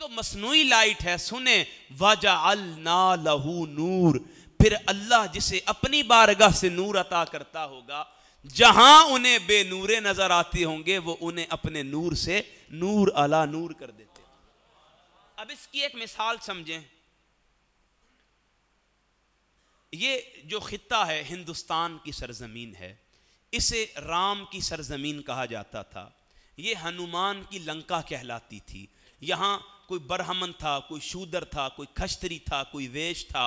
तो मसनू लाइट है सुने वाजा अल ना लहू नूर फिर अल्लाह जिसे अपनी बारगाह से नूर अता करता होगा जहां उन्हें बेनूरे नजर आते होंगे वो उन्हें अपने नूर से नूर अला नूर कर देते अब इसकी एक मिसाल समझें ये जो खिता है हिंदुस्तान की सरजमीन है इसे राम की सरजमीन कहा जाता था ये हनुमान की लंका कहलाती थी यहां कोई ब्रह्मन था कोई शूदर था कोई खस्तरी था कोई वेश था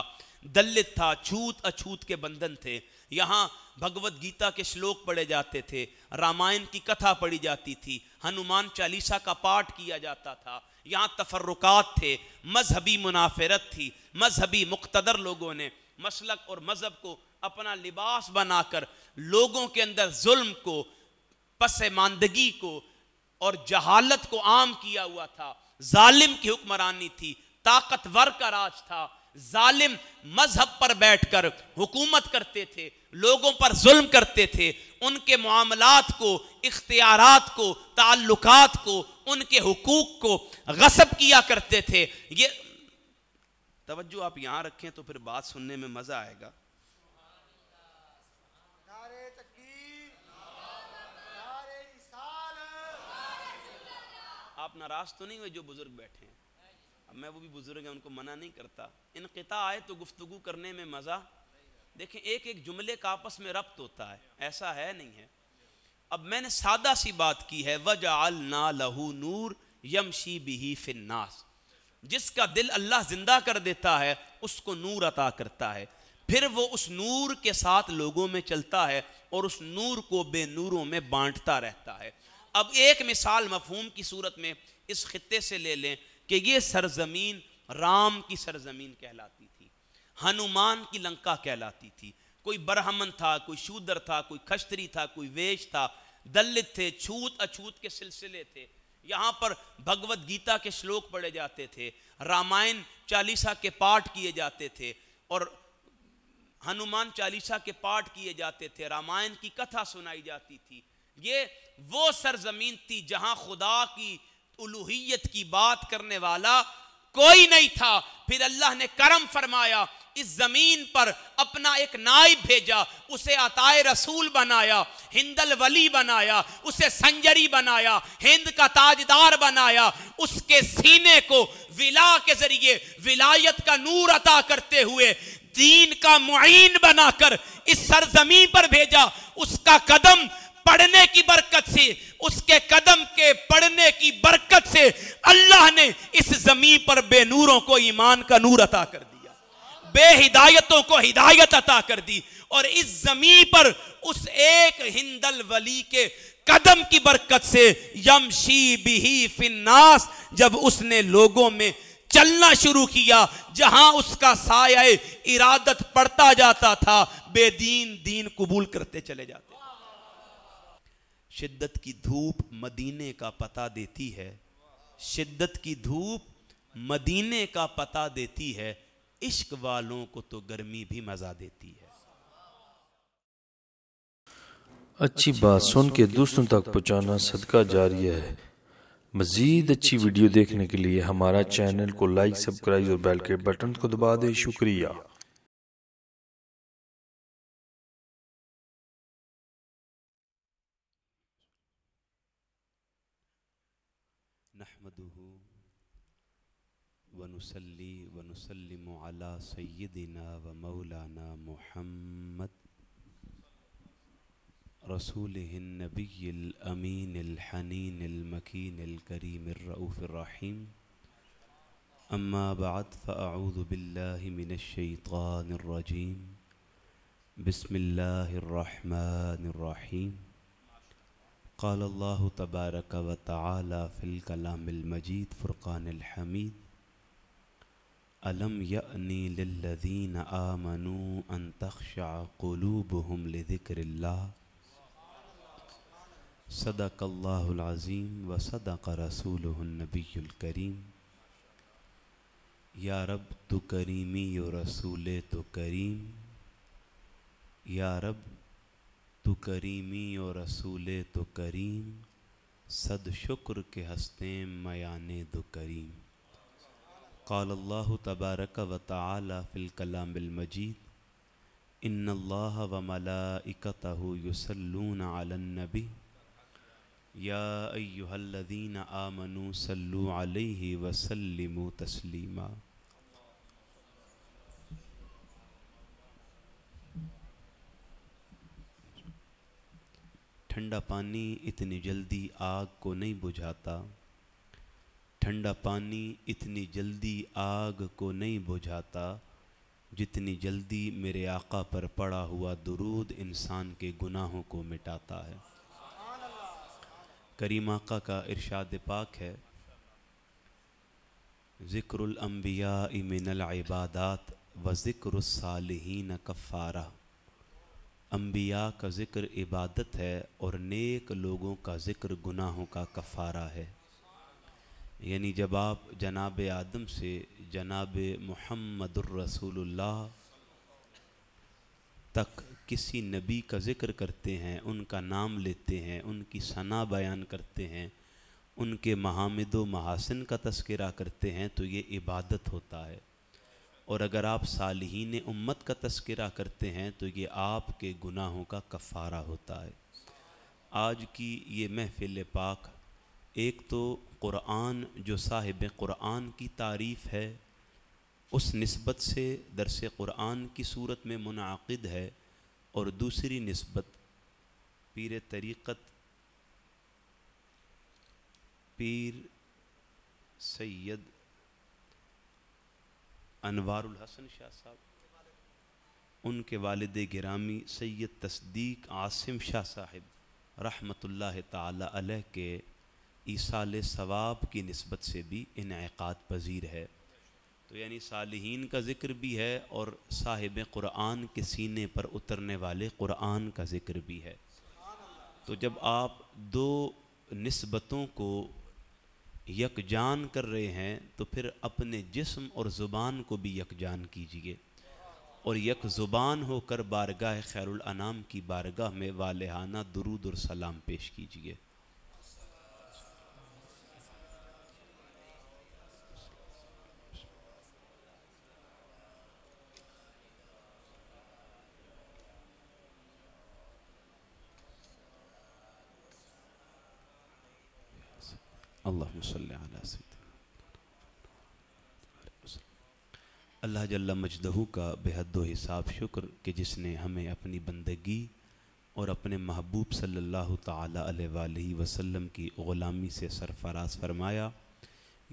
दलित था छूत अछूत के बंधन थे यहाँ भगवत गीता के श्लोक पढ़े जाते थे रामायण की कथा पढ़ी जाती थी हनुमान चालीसा का पाठ किया जाता था यहाँ तफर्रुकात थे मजहबी मुनाफरत थी मजहबी मुख्तर लोगों ने मसलक और मज़हब को अपना लिबास बनाकर लोगों के अंदर जुल्म को पसमानदगी को और जहालत को आम किया हुआ था जालिम की हुक्मरानी थी ताकतवर का राज था जालिम मजहब पर बैठकर हुकूमत करते थे लोगों पर जुल्म करते थे उनके मामलात को इख्तियारत को ताल्लुकात को उनके हकूक को गसब किया करते थे ये तवज्जो आप यहां रखें तो फिर बात सुनने में मज़ा आएगा आप नाराज़ तो नहीं हुए जो बुज़ुर्ग बैठे हैं अब मैं वो भी बुज़ुर्ग हैं उनको मना नहीं करता इनकता आए तो गुफ्तु करने में मज़ा देखें एक एक जुमले का आपस में रब्त होता है ऐसा है नहीं है अब मैंने सादा सी बात की है वजाल ना लहू नूर यमशी बिही फिन्नास जिसका दिल अल्लाह जिंदा कर देता है उसको नूर अता करता है फिर वो उस नूर के साथ लोगों में चलता है और उस नूर को बेनूरों में बांटता रहता है अब एक मिसाल मफहूम की सूरत में इस ख़त्े से ले लें कि यह सरजमीन राम की सरजमीन कहलाती थी हनुमान की लंका कहलाती थी कोई ब्राह्मण था कोई शूदर था कोई खस्तरी था कोई वेश था दलित थे छूत अछूत के सिलसिले थे यहां पर भगवत गीता के श्लोक पढ़े जाते थे रामायण चालीसा के पाठ किए जाते थे और हनुमान चालीसा के पाठ किए जाते थे रामायण की कथा सुनाई जाती थी ये वो सरजमीन थी जहां खुदा की उलूहियत की बात करने वाला कोई नहीं था फिर अल्लाह ने करम फरमाया इस जमीन पर अपना एक नाइब भेजा उसे अताए रसूल बनाया हिंदल वली बनाया उसे संजरी बनाया हिंद का ताजदार बनाया उसके सीने को विला के जरिए विलायत का नूर अता करते हुए दीन का मुइन बनाकर इस सरजमी पर भेजा उसका कदम पढ़ने की बरकत से उसके कदम के पढ़ने की बरकत से अल्लाह ने इस जमीन पर बेनूरों को ईमान का नूर अता कर दिया बेहिदायतों को हिदायत अता कर दी और इस जमीन पर उस एक हिंदल वली के कदम की बरकत से यमशी बिही फिन्नास जब उसने लोगों में चलना शुरू किया जहां उसका साय इरादत पड़ता जाता था बेदीन दीन कबूल करते चले जाते शिद्दत की धूप मदीने का पता देती है शिद्दत की धूप मदीने का पता देती है इश्क वालों को तो गर्मी भी मज़ा देती है अच्छी बात सुन के दूसरों तक पहुंचाना सदका जारी है मज़ीद अच्छी वीडियो देखने के लिए हमारा चैनल को लाइक सब्सक्राइब और बेल के बटन को दबा दें शुक्रिया ونصلي ونسلم على سيدنا ومولانا محمد رسوله النبي الأمين الحنين المكين الكريم الرؤوف الرحيم أما بعد فأعوذ بالله من الشيطان الرجيم بسم الله الرحمن الرحيم قال الله تبارك وتعالى في الكلام المجيد فرقان الحميد अलम यनी लल्लज़ीन आमनू अन तख्शा कुलूबहुम लिदिक्रिल्ला सदकल्लाज़ीम व सदक करीम या रब तो करीमी यो रसूल तो करीम या रब तो करीमी यो रसूल तो करीम सद शुक्र के हस्ते मयान दो करीम قال الله تبارك وتعالى في الكلام المجيد ان الله وملائكته يصلون على النبي يا ايها الذين امنوا صلوا عليه وسلموا تسليما ठंडा पानी इतनी जल्दी आग को नहीं बुझाता ठंडा पानी इतनी जल्दी आग को नहीं बुझाता जितनी जल्दी मेरे आका पर पड़ा हुआ दुरूद इंसान के गुनाहों को मिटाता है करीम आका का इरशाद पाक है ज़िक्रम्बिया इमिन इबादात व ज़िक्रसालहीन कफ़ारा अम्बिया का ज़िक्र इबादत है और नेक लोगों का ज़िक्र गुनाहों का कफ़ारा है यानी जब आप जनाब आदम से जनाब महमद रसूलुल्लाह तक किसी नबी का ज़िक्र करते हैं उनका नाम लेते हैं उनकी सना बयान करते हैं उनके महामद महासिन का तस्करा करते हैं तो ये इबादत होता है और अगर आप सालहीन उम्मत का तस्करा करते हैं तो ये आपके गुनाहों का कफ़ारा होता है आज की ये महफ़िल पाक एक तो क़ुरान जो साहिब क़ुरान की तारीफ़ है उस नस्बत से दरस क़ुरान की सूरत में मुनद है और दूसरी नस्बत पीर तरीक़त पीर सैद अनवारुल हसन शाह साहब उनके वालद ग्रामी सैद तस्दीक आसिम शाह साहिब रहमत ला त के ईसाल सवाब की नस्बत से भी इनका पजीर है तो यानी सालहीन का ज़िक्र भी है और साहिब क़ुरान के सीने पर उतरने वाले क़ुरान का ज़िक्र भी है तो जब आप दो नस्बतों को यकजान कर रहे हैं तो फिर अपने जिस्म और ज़ुबान को भी यकजान कीजिए और यक ज़ुबान होकर बारगाह खैरुल अनाम की बारगाह में वालहाना दरूद और सलाम पेश कीजिए अल्लाह अल्लाह जल्ला मजदहू का बेहद हिसाब शुक्र कि जिसने हमें अपनी बंदगी और अपने महबूब सल्लल्लाहु अलैहि वसल्लम की ग़ुलामी से सरफराज फरमाया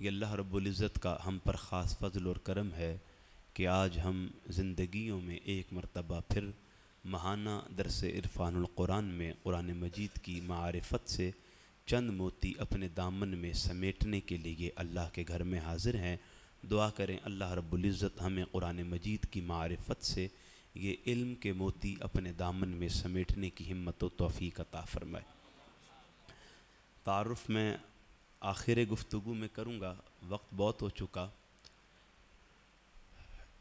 ये अल्लाह रब्ज़त का हम पर ख़ास फजल और करम है कि आज हम ज़िंदगियों में एक मरतबा फिर महाना दरस इरफानकुरान में कुरान मजीद की मारफत से चंद मोती अपने दामन में समेटने के लिए अल्लाह के घर में हाजिर हैं दुआ करें अल्लाह रब्ज़त हमें कुरान मजीद की मारफत से ये इल्म के मोती अपने दामन में समेटने की हिम्मत व तोफ़ी अता फ़रमाए तारफ़ में आखिर गुफ्तु में करूँगा वक्त बहुत हो चुका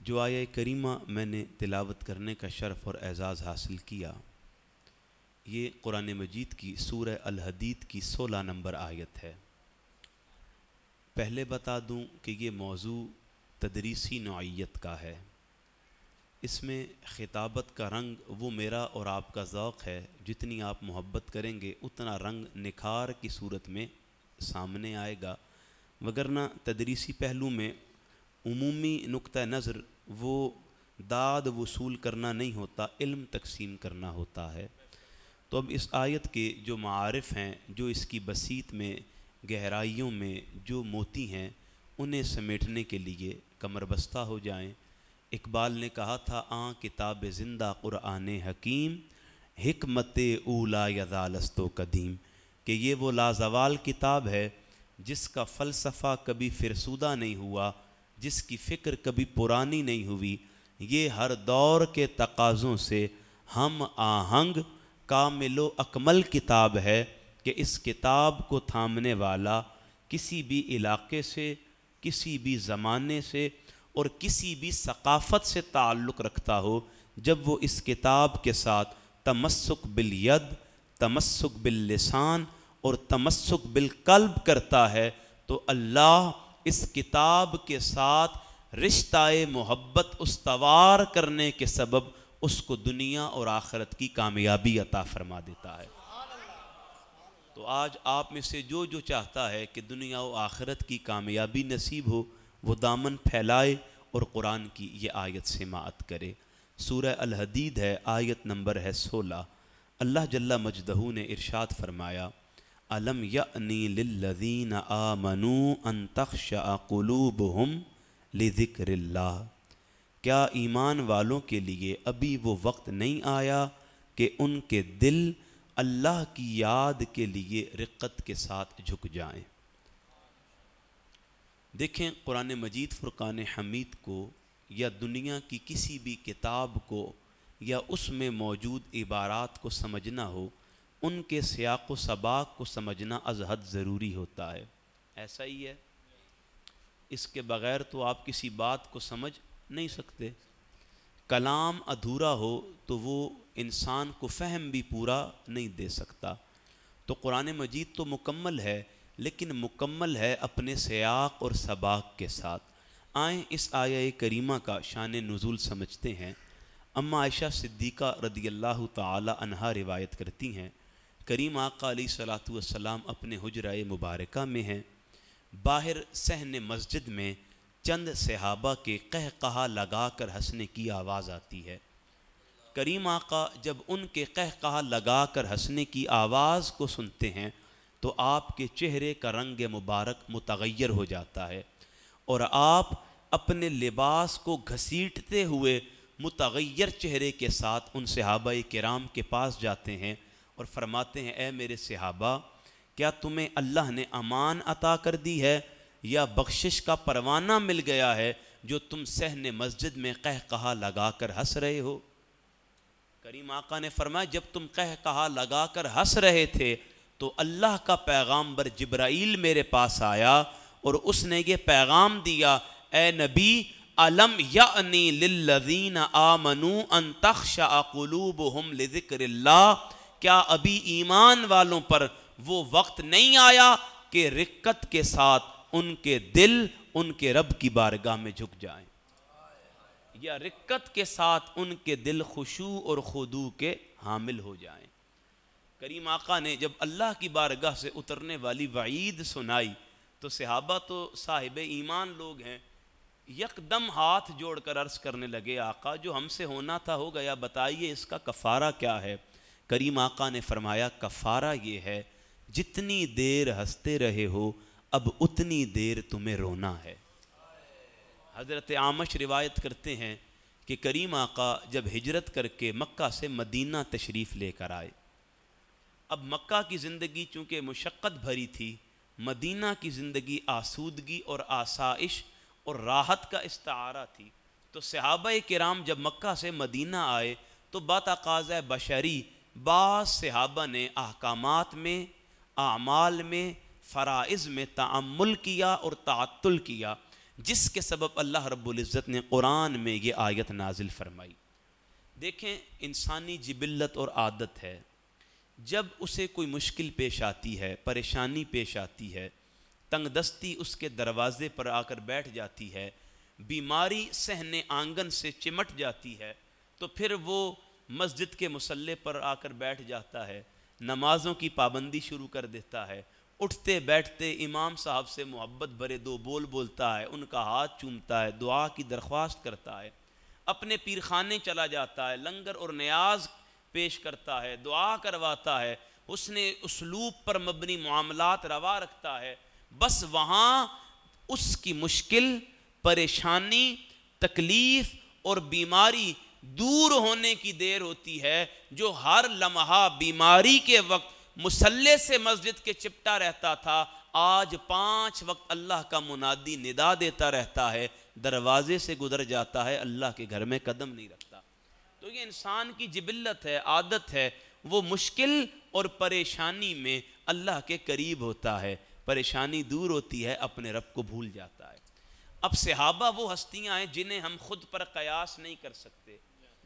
जो आया करीमा मैंने तिलावत करने का शर्फ़ और एज़ाज़ हासिल किया ये कुरान मजीद की सूर अलहदीत की सोलह नंबर आयत है पहले बता दूं कि ये मौजू तदरीसी नौीयत का है इसमें खिताबत का रंग वो मेरा और आपका ज़ौक़ है जितनी आप मोहब्बत करेंगे उतना रंग निखार की सूरत में सामने आएगा वगरना तदरीसी पहलू में उमूमी नुक़ नज़र वो दाद वसूल करना नहीं होता इल्म तकसीम करना होता है तो अब इस आयत के जो मारफ़ हैं जो इसकी बसीत में गहराइयों में जो मोती हैं उन्हें समेटने के लिए कमरबस्ता हो जाएं इकबाल ने कहा था आ किताब ज़िंदा क़ुरान हकीम हमत ऊला यदालस्तो कदीम कि ये वो लाजवाल किताब है जिसका फ़लसफ़ा कभी फिरसुदा नहीं हुआ जिसकी फ़िक्र कभी पुरानी नहीं हुई ये हर दौर के तकाज़ों से हम आहंग कामिलो अकमल किताब है कि इस किताब को थामने वाला किसी भी इलाके से किसी भी ज़माने से और किसी भी सकाफ़त से ताल्लुक़ रखता हो जब वो इस किताब के साथ तमस्क बिल यद तमस्क बिल लिसान और तमस्क बिल कल्ब करता है तो अल्लाह इस किताब के साथ रिश्ता मोहब्बत उसवार करने के सबब उसको दुनिया और आखरत की कामयाबी अता फरमा देता है तो आज आप में से जो जो चाहता है कि दुनिया और आखरत की कामयाबी नसीब हो वो दामन फैलाए और कुरान की ये आयत से मात करे सूरह अलहदीद है आयत नंबर है सोलह अल्लाह जल्ला मजदहू ने इरशाद फरमाया अलम यदीन आ मनु अन तख्शलूब हम लिक्र क्या ईमान वालों के लिए अभी वो वक्त नहीं आया कि उनके दिल अल्लाह की याद के लिए रिक्कत के साथ झुक जाएं। देखें कुरान मजीद फ़ुरक़ान हमीद को या दुनिया की किसी भी किताब को या उसमें मौजूद इबारात को समझना हो उनके सियाक सबाक को समझना अजहद ज़रूरी होता है ऐसा ही है इसके बगैर तो आप किसी बात को समझ नहीं सकते कलाम अधूरा हो तो वो इंसान को फहम भी पूरा नहीं दे सकता तो कुरान मजीद तो मुकम्मल है लेकिन मुकम्मल है अपने सयाक और सबाक के साथ आए इस आया करीमा का शान नज़ुल समझते हैं अम्मा आयशा सिद्दीक़ा रदी अल्लाह तहा रिवायत करती हैं करीम आका सलात अपने हजरा मुबारक में हैं बाहर सहन मस्जिद में चंद सहाबा के कह कहा लगा कर हंसने की आवाज़ आती है करीम आका जब उनके कह कहा लगा कर हंसने की आवाज़ को सुनते हैं तो आपके चेहरे का रंग मुबारक मुतगैर हो जाता है और आप अपने लिबास को घसीटते हुए मुतगैर चेहरे के साथ उन सहाबा कराम के पास जाते हैं और फरमाते हैं ए मेरे सहाबा क्या तुम्हें अल्लाह ने अमान अता कर दी है या बख्शिश का परवाना मिल गया है जो तुम सहने मस्जिद में कह कहा लगा कर हंस रहे हो करीम आका ने फरमाया जब तुम कह कहा लगा कर हंस रहे थे तो अल्लाह का पैगाम बर जब्राइल मेरे पास आया और उसने ये पैगाम दिया ए नबी अलम यानी लिल्लज़ीन आमनू अन तख्शा कुलूबहुम लिज़िक्रिल्लाह क्या अभी ईमान वालों पर वो वक्त नहीं आया कि रिक्कत के साथ उनके दिल उनके रब की बारगाह में झुक जाएं या रिक्कत के साथ उनके दिल खुशू और खुदू के हामिल हो जाएं करीम आका ने जब अल्लाह की बारगाह से उतरने वाली वईद सुनाई तो सहाबा तो साहिब ईमान लोग हैं यकदम हाथ जोड़कर अर्ज करने लगे आका जो हमसे होना था हो गया बताइए इसका कफ़ारा क्या है करीम आका ने फरमाया कफ़ारा ये है जितनी देर हंसते रहे हो अब उतनी देर तुम्हें रोना है हज़रत आमश रिवायत करते हैं कि करीम आका जब हिजरत करके मक्का से मदीना तशरीफ़ लेकर आए अब मक्का की ज़िंदगी चूँकि मुशक्क़त भरी थी मदीना की ज़िंदगी आसूदगी और आसाइश और राहत का इस्तारा थी तो सहाब कराम जब मक्का से मदीना आए तो बाताज़ बशरी बाबा ने अहकाम में आमाल में फ़राइज़ में तमुल किया और तातुल किया जिसके सबब अल्लाह रब्ज़त ने कुरान में ये आयत नाजिल फरमाई देखें इंसानी जबिलत और आदत है जब उसे कोई मुश्किल पेश आती है परेशानी पेश आती है तंगदस्ती उसके दरवाज़े पर आकर बैठ जाती है बीमारी सहने आंगन से चिमट जाती है तो फिर वो मस्जिद के मसल्ले पर आकर बैठ जाता है नमाज़ों की पाबंदी शुरू कर देता है उठते बैठते इमाम साहब से मोहब्बत भरे दो बोल बोलता है उनका हाथ चूमता है दुआ की दरख्वास्त करता है अपने पीर खाने चला जाता है लंगर और न्याज पेश करता है दुआ करवाता है उसने उसलूब पर मबनी मामलात रवा रखता है बस वहाँ उसकी मुश्किल परेशानी तकलीफ़ और बीमारी दूर होने की देर होती है जो हर लम्हा बीमारी के वक्त मुसल्ले से मस्जिद के चिपटा रहता था आज पांच वक्त अल्लाह का मुनादी निदा देता रहता है दरवाजे से गुजर जाता है अल्लाह के घर में कदम नहीं रखता तो ये इंसान की जिबिल्लत है आदत है वो मुश्किल और परेशानी में अल्लाह के करीब होता है परेशानी दूर होती है अपने रब को भूल जाता है अब सहाबा वो हस्तियां हैं जिन्हें हम खुद पर कयास नहीं कर सकते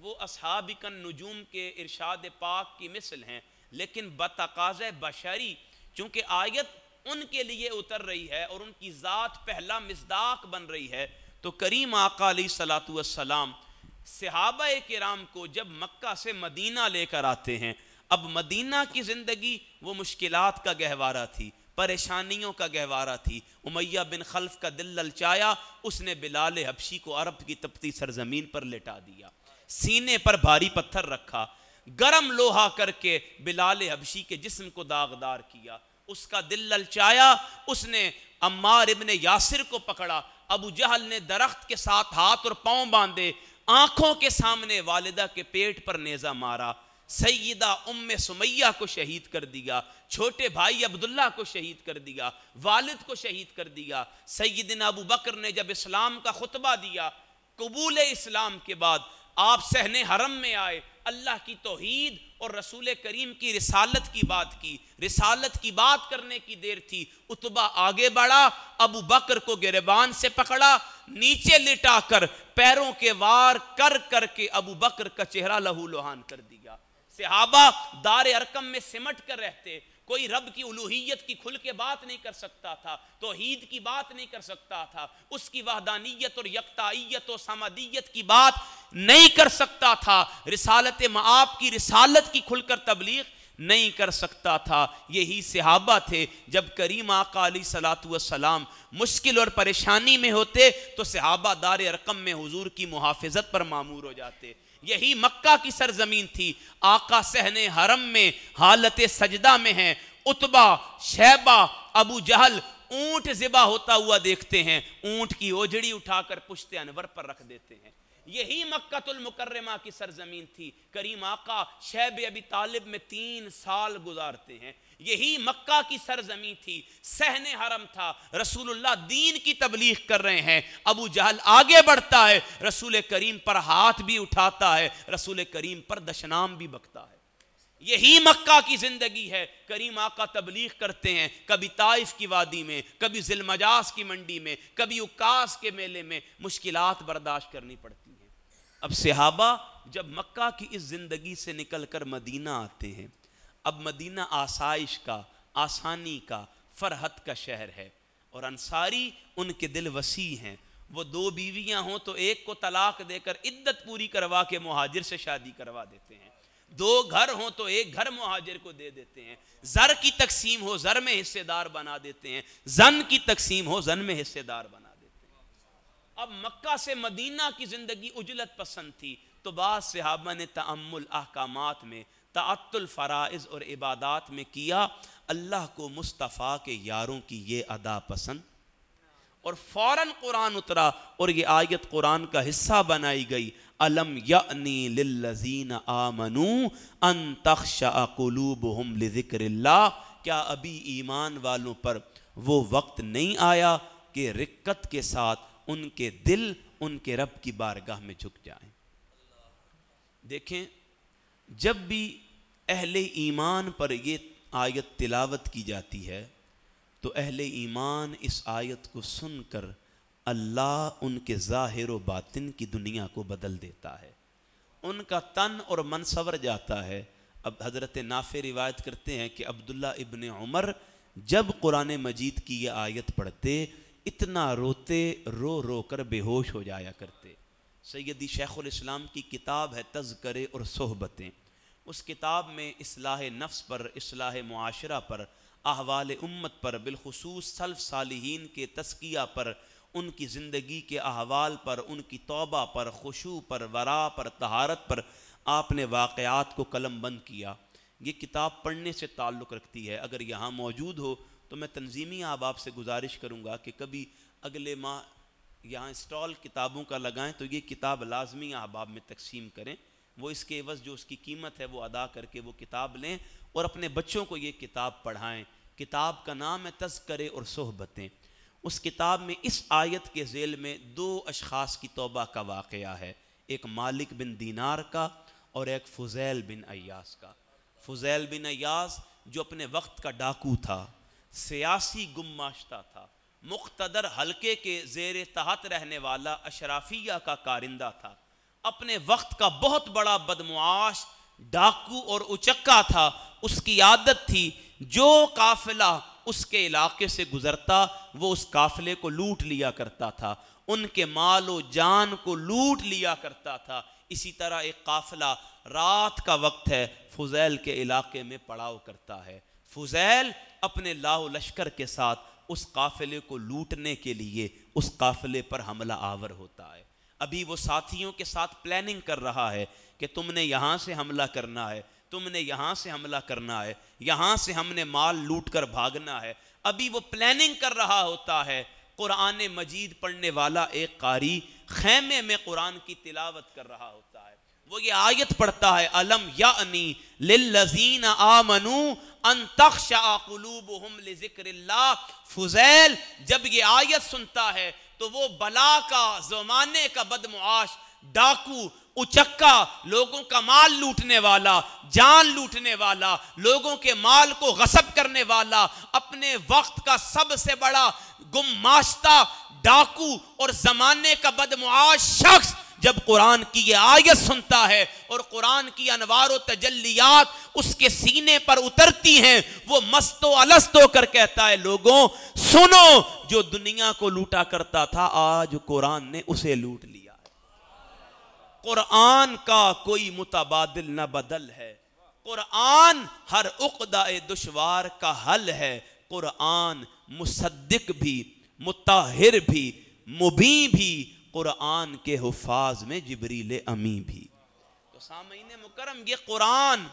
वो असहाबिकन नजूम के इरशाद पाक की मिसल हैं लेकिन बतकाज बशरी चूंकि आयत उनके लिए उतर रही है और उनकी ज़ात पहला मजदाक बन रही है तो करीम आका सलातम के राम को जब मक्का से मदीना लेकर आते हैं अब मदीना की ज़िंदगी वो मुश्किल का गहवारा थी परेशानियों का गहवारा थी उमैया बिन खल्फ का दिल ललचाया उसने बिलाल हबशी को अरब की तपती सरजमीन पर लेटा दिया सीने पर भारी पत्थर रखा गरम लोहा करके बिलाल हबशी के जिस्म को दागदार किया उसका दिल ललचाया उसने अम्मार इबन यासिर को पकड़ा अबू जहल ने दरख्त के साथ हाथ और पाँव बांधे आंखों के सामने वालिदा के पेट पर नेज़ा मारा सयदा उम सुमैया को शहीद कर दिया छोटे भाई अब्दुल्ला को शहीद कर दिया वालिद को शहीद कर दिया सैदिन अबू बकर ने जब इस्लाम का खुतबा दिया कबूल इस्लाम के बाद आप सहने हरम में आए अल्लाह की तोहीद और रसूल करीम की रिसालत की बात की रिसालत की बात करने की देर थी उतबा आगे बढ़ा अबू बकर को गिरबान से पकड़ा नीचे लिटा कर पैरों के वार कर करके अबू बकर का चेहरा लहू लुहान कर दिया सिहाबा दार अरकम में सिमट कर रहते कोई रब की उलूहियत की खुल के बात नहीं कर सकता था तो ईद की बात नहीं कर सकता था उसकी वहदानियत और यकताइत और सामदियत की बात नहीं कर सकता था रिसालत माप की रिसालत की खुलकर तबलीग नहीं कर सकता था यही सिहाबा थे जब करीम आकाली सलाम मुश्किल और परेशानी में होते तो सिहाबा दार अरकम में हुजूर की मुहाफत पर मामूर हो जाते यही मक्का की सरजमीन थी आका सहने हरम में हालत सजदा में है उतबा शहबा अबू जहल ऊंट जिबा होता हुआ देखते हैं ऊंट की ओजड़ी उठाकर पुश्ते अनवर पर रख देते हैं यही मक्तुलमकरमा की सरजमीन थी करीम आका शैब अबी तालिब में तीन साल गुजारते हैं यही मक्का की सरजमी थी सहने हरम था रसूलुल्लाह दीन की तबलीग कर रहे हैं अबू जहल आगे बढ़ता है रसूल करीम पर हाथ भी उठाता है रसूल करीम पर दशनाम भी बकता है यही मक्का की ज़िंदगी है करीम आका तबलीग करते हैं कभी ताइफ की वादी में कभी जिलमजाज की मंडी में कभी उकास के मेले में मुश्किलात बर्दाश्त करनी पड़ती है अब सिहाबा जब मक्का की इस ज़िंदगी से निकल कर मदीना आते हैं अब मदीना आसाइश का आसानी का फरहत का शहर है और अंसारी उनके दिल वसी हैं वो दो बीवियां हों तो एक को तलाक देकर इद्दत पूरी करवा के मुहाजिर से शादी करवा देते हैं दो घर हों तो एक घर मुहाजिर को दे देते हैं जर की तकसीम हो जर में हिस्सेदार बना देते हैं जन की तकसीम हो जन में हिस्सेदार बना अब मक्का से मदीना की ज़िंदगी उजलत पसंद थी तो बाद सहाबा ने तमुल अहकाम में तातुल फराइज और इबादात में किया अल्लाह को मुस्तफ़ा के यारों की ये अदा पसंद और फौरन कुरान उतरा और ये आयत कुरान का हिस्सा बनाई गई अलम यज़ीन आ आमनू अन तखशलूब हम लिक्र क्या अभी ईमान वालों पर वो वक्त नहीं आया कि रिक्कत के साथ उनके दिल उनके रब की बारगाह में झुक जाए देखें जब भी अहले ईमान पर ये आयत तिलावत की जाती है तो अहले ईमान इस आयत को सुनकर अल्लाह उनके ज़ाहिर व बातिन की दुनिया को बदल देता है उनका तन और मन सवर जाता है अब हज़रत नाफे रिवायत करते हैं कि अब्दुल्ला इबन उमर जब कुरान मजीद की यह आयत पढ़ते इतना रोते रो रो कर बेहोश हो जाया करते सैदी शेख़ुलस्लाम की किताब है तजकरे और सोहबतें उस किताब में असलाह नफ्स पर असलाह माशरा पर अहवाल उम्मत पर बिलखसूस सल्फ सालहीन के तस्किया पर उनकी ज़िंदगी के अहवाल पर उनकी तोबा पर खुशू पर वरा पर तहारत पर आपने वाक़ात को कलम बंद किया ये किताब पढ़ने से ताल्लुक़ रखती है अगर यहाँ मौजूद हो तो मैं तनजीमी आप आपसे गुजारिश करूँगा कि कभी अगले माह यहाँ स्टॉल किताबों का लगाएं तो ये किताब लाजमी अहबाब में तकसीम करें वो इसके वज़ जो उसकी कीमत है वो अदा करके वो किताब लें और अपने बच्चों को ये किताब पढ़ाएँ किताब का नाम है तस्करे और सोहबतें उस किताब में इस आयत के जेल में दो अशखास की तोबा का वाक़ है एक मालिक बिन दीनार का और एक फजैल बिन अयास का फजैल बिन अयास जो अपने वक्त का डाकू था सियासी गुमाश्ता था मुख्तर हल्के के जेर तहत रहने वाला अशराफिया का कारिंदा था अपने वक्त का बहुत बड़ा बदमाश डाकू और उचक्का था उसकी आदत थी जो काफिला उसके इलाके से गुजरता वो उस काफिले को लूट लिया करता था उनके मालो जान को लूट लिया करता था इसी तरह एक काफिला रात का वक्त है फुजैल के इलाके में पड़ाव करता है फुजैल अपने लाओ लश्कर के साथ उस काफिले को लूटने के लिए उस काफिले पर हमला आवर होता है अभी वो साथियों के साथ प्लानिंग कर रहा है कि तुमने यहाँ से हमला करना है तुमने यहाँ से हमला करना है यहाँ से हमने माल लूट कर भागना है अभी वो प्लानिंग कर रहा होता है कुरान मजीद पढ़ने वाला एक कारी खैमे में कुरान की तिलावत कर रहा होता है वो ये आयत पढ़ता है अलम यानी लिल्लजीन आमनू फुजैल जब ये आयत सुनता है तो वो बला का जमाने का बदमुआश डाकू उचक्का लोगों का माल लूटने वाला जान लूटने वाला लोगों के माल को गसब करने वाला अपने वक्त का सबसे बड़ा गुम माश्ता डाकू और जमाने का बदमुआश शख्स जब कुरान की ये आयत सुनता है और कुरान की अनवार तजलियात उसके सीने पर उतरती हैं वो मस्तो अलस्तो कर कहता है लोगों सुनो जो दुनिया को लूटा करता था आज कुरान ने उसे लूट लिया कुरान का कोई मुतबादल न बदल है कुरान हर उकदा दुशवार का हल है कुरान मुसद्दिक भी मुताहिर भी मुबी भी कुरान के हफाज में जबरील अमी भी तो सामीन मुकरम ये कुरान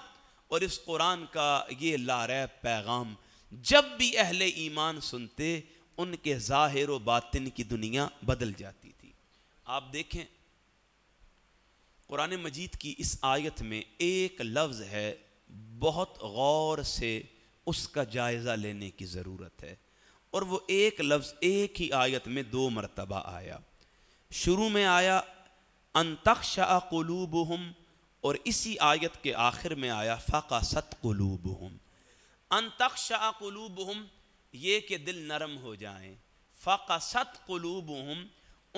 और इस कुरान का ये लार पैगाम जब भी अहल ईमान सुनते उनके ज़ाहिर व बातिन की दुनिया बदल जाती थी आप देखें कुरान मजीद की इस आयत में एक लफ्ज़ है बहुत गौर से उसका जायज़ा लेने की ज़रूरत है और वो एक लफ्ज़ एक ही आयत में दो मरतबा आया शुरू में आया अंतक्ष कलूब हम और इसी आयत के आखिर में आया फ़ाका सत कलूब हम अंतक्ष कलूब हम ये कि दिल नरम हो जाएं फ़ाका सत कलूब हम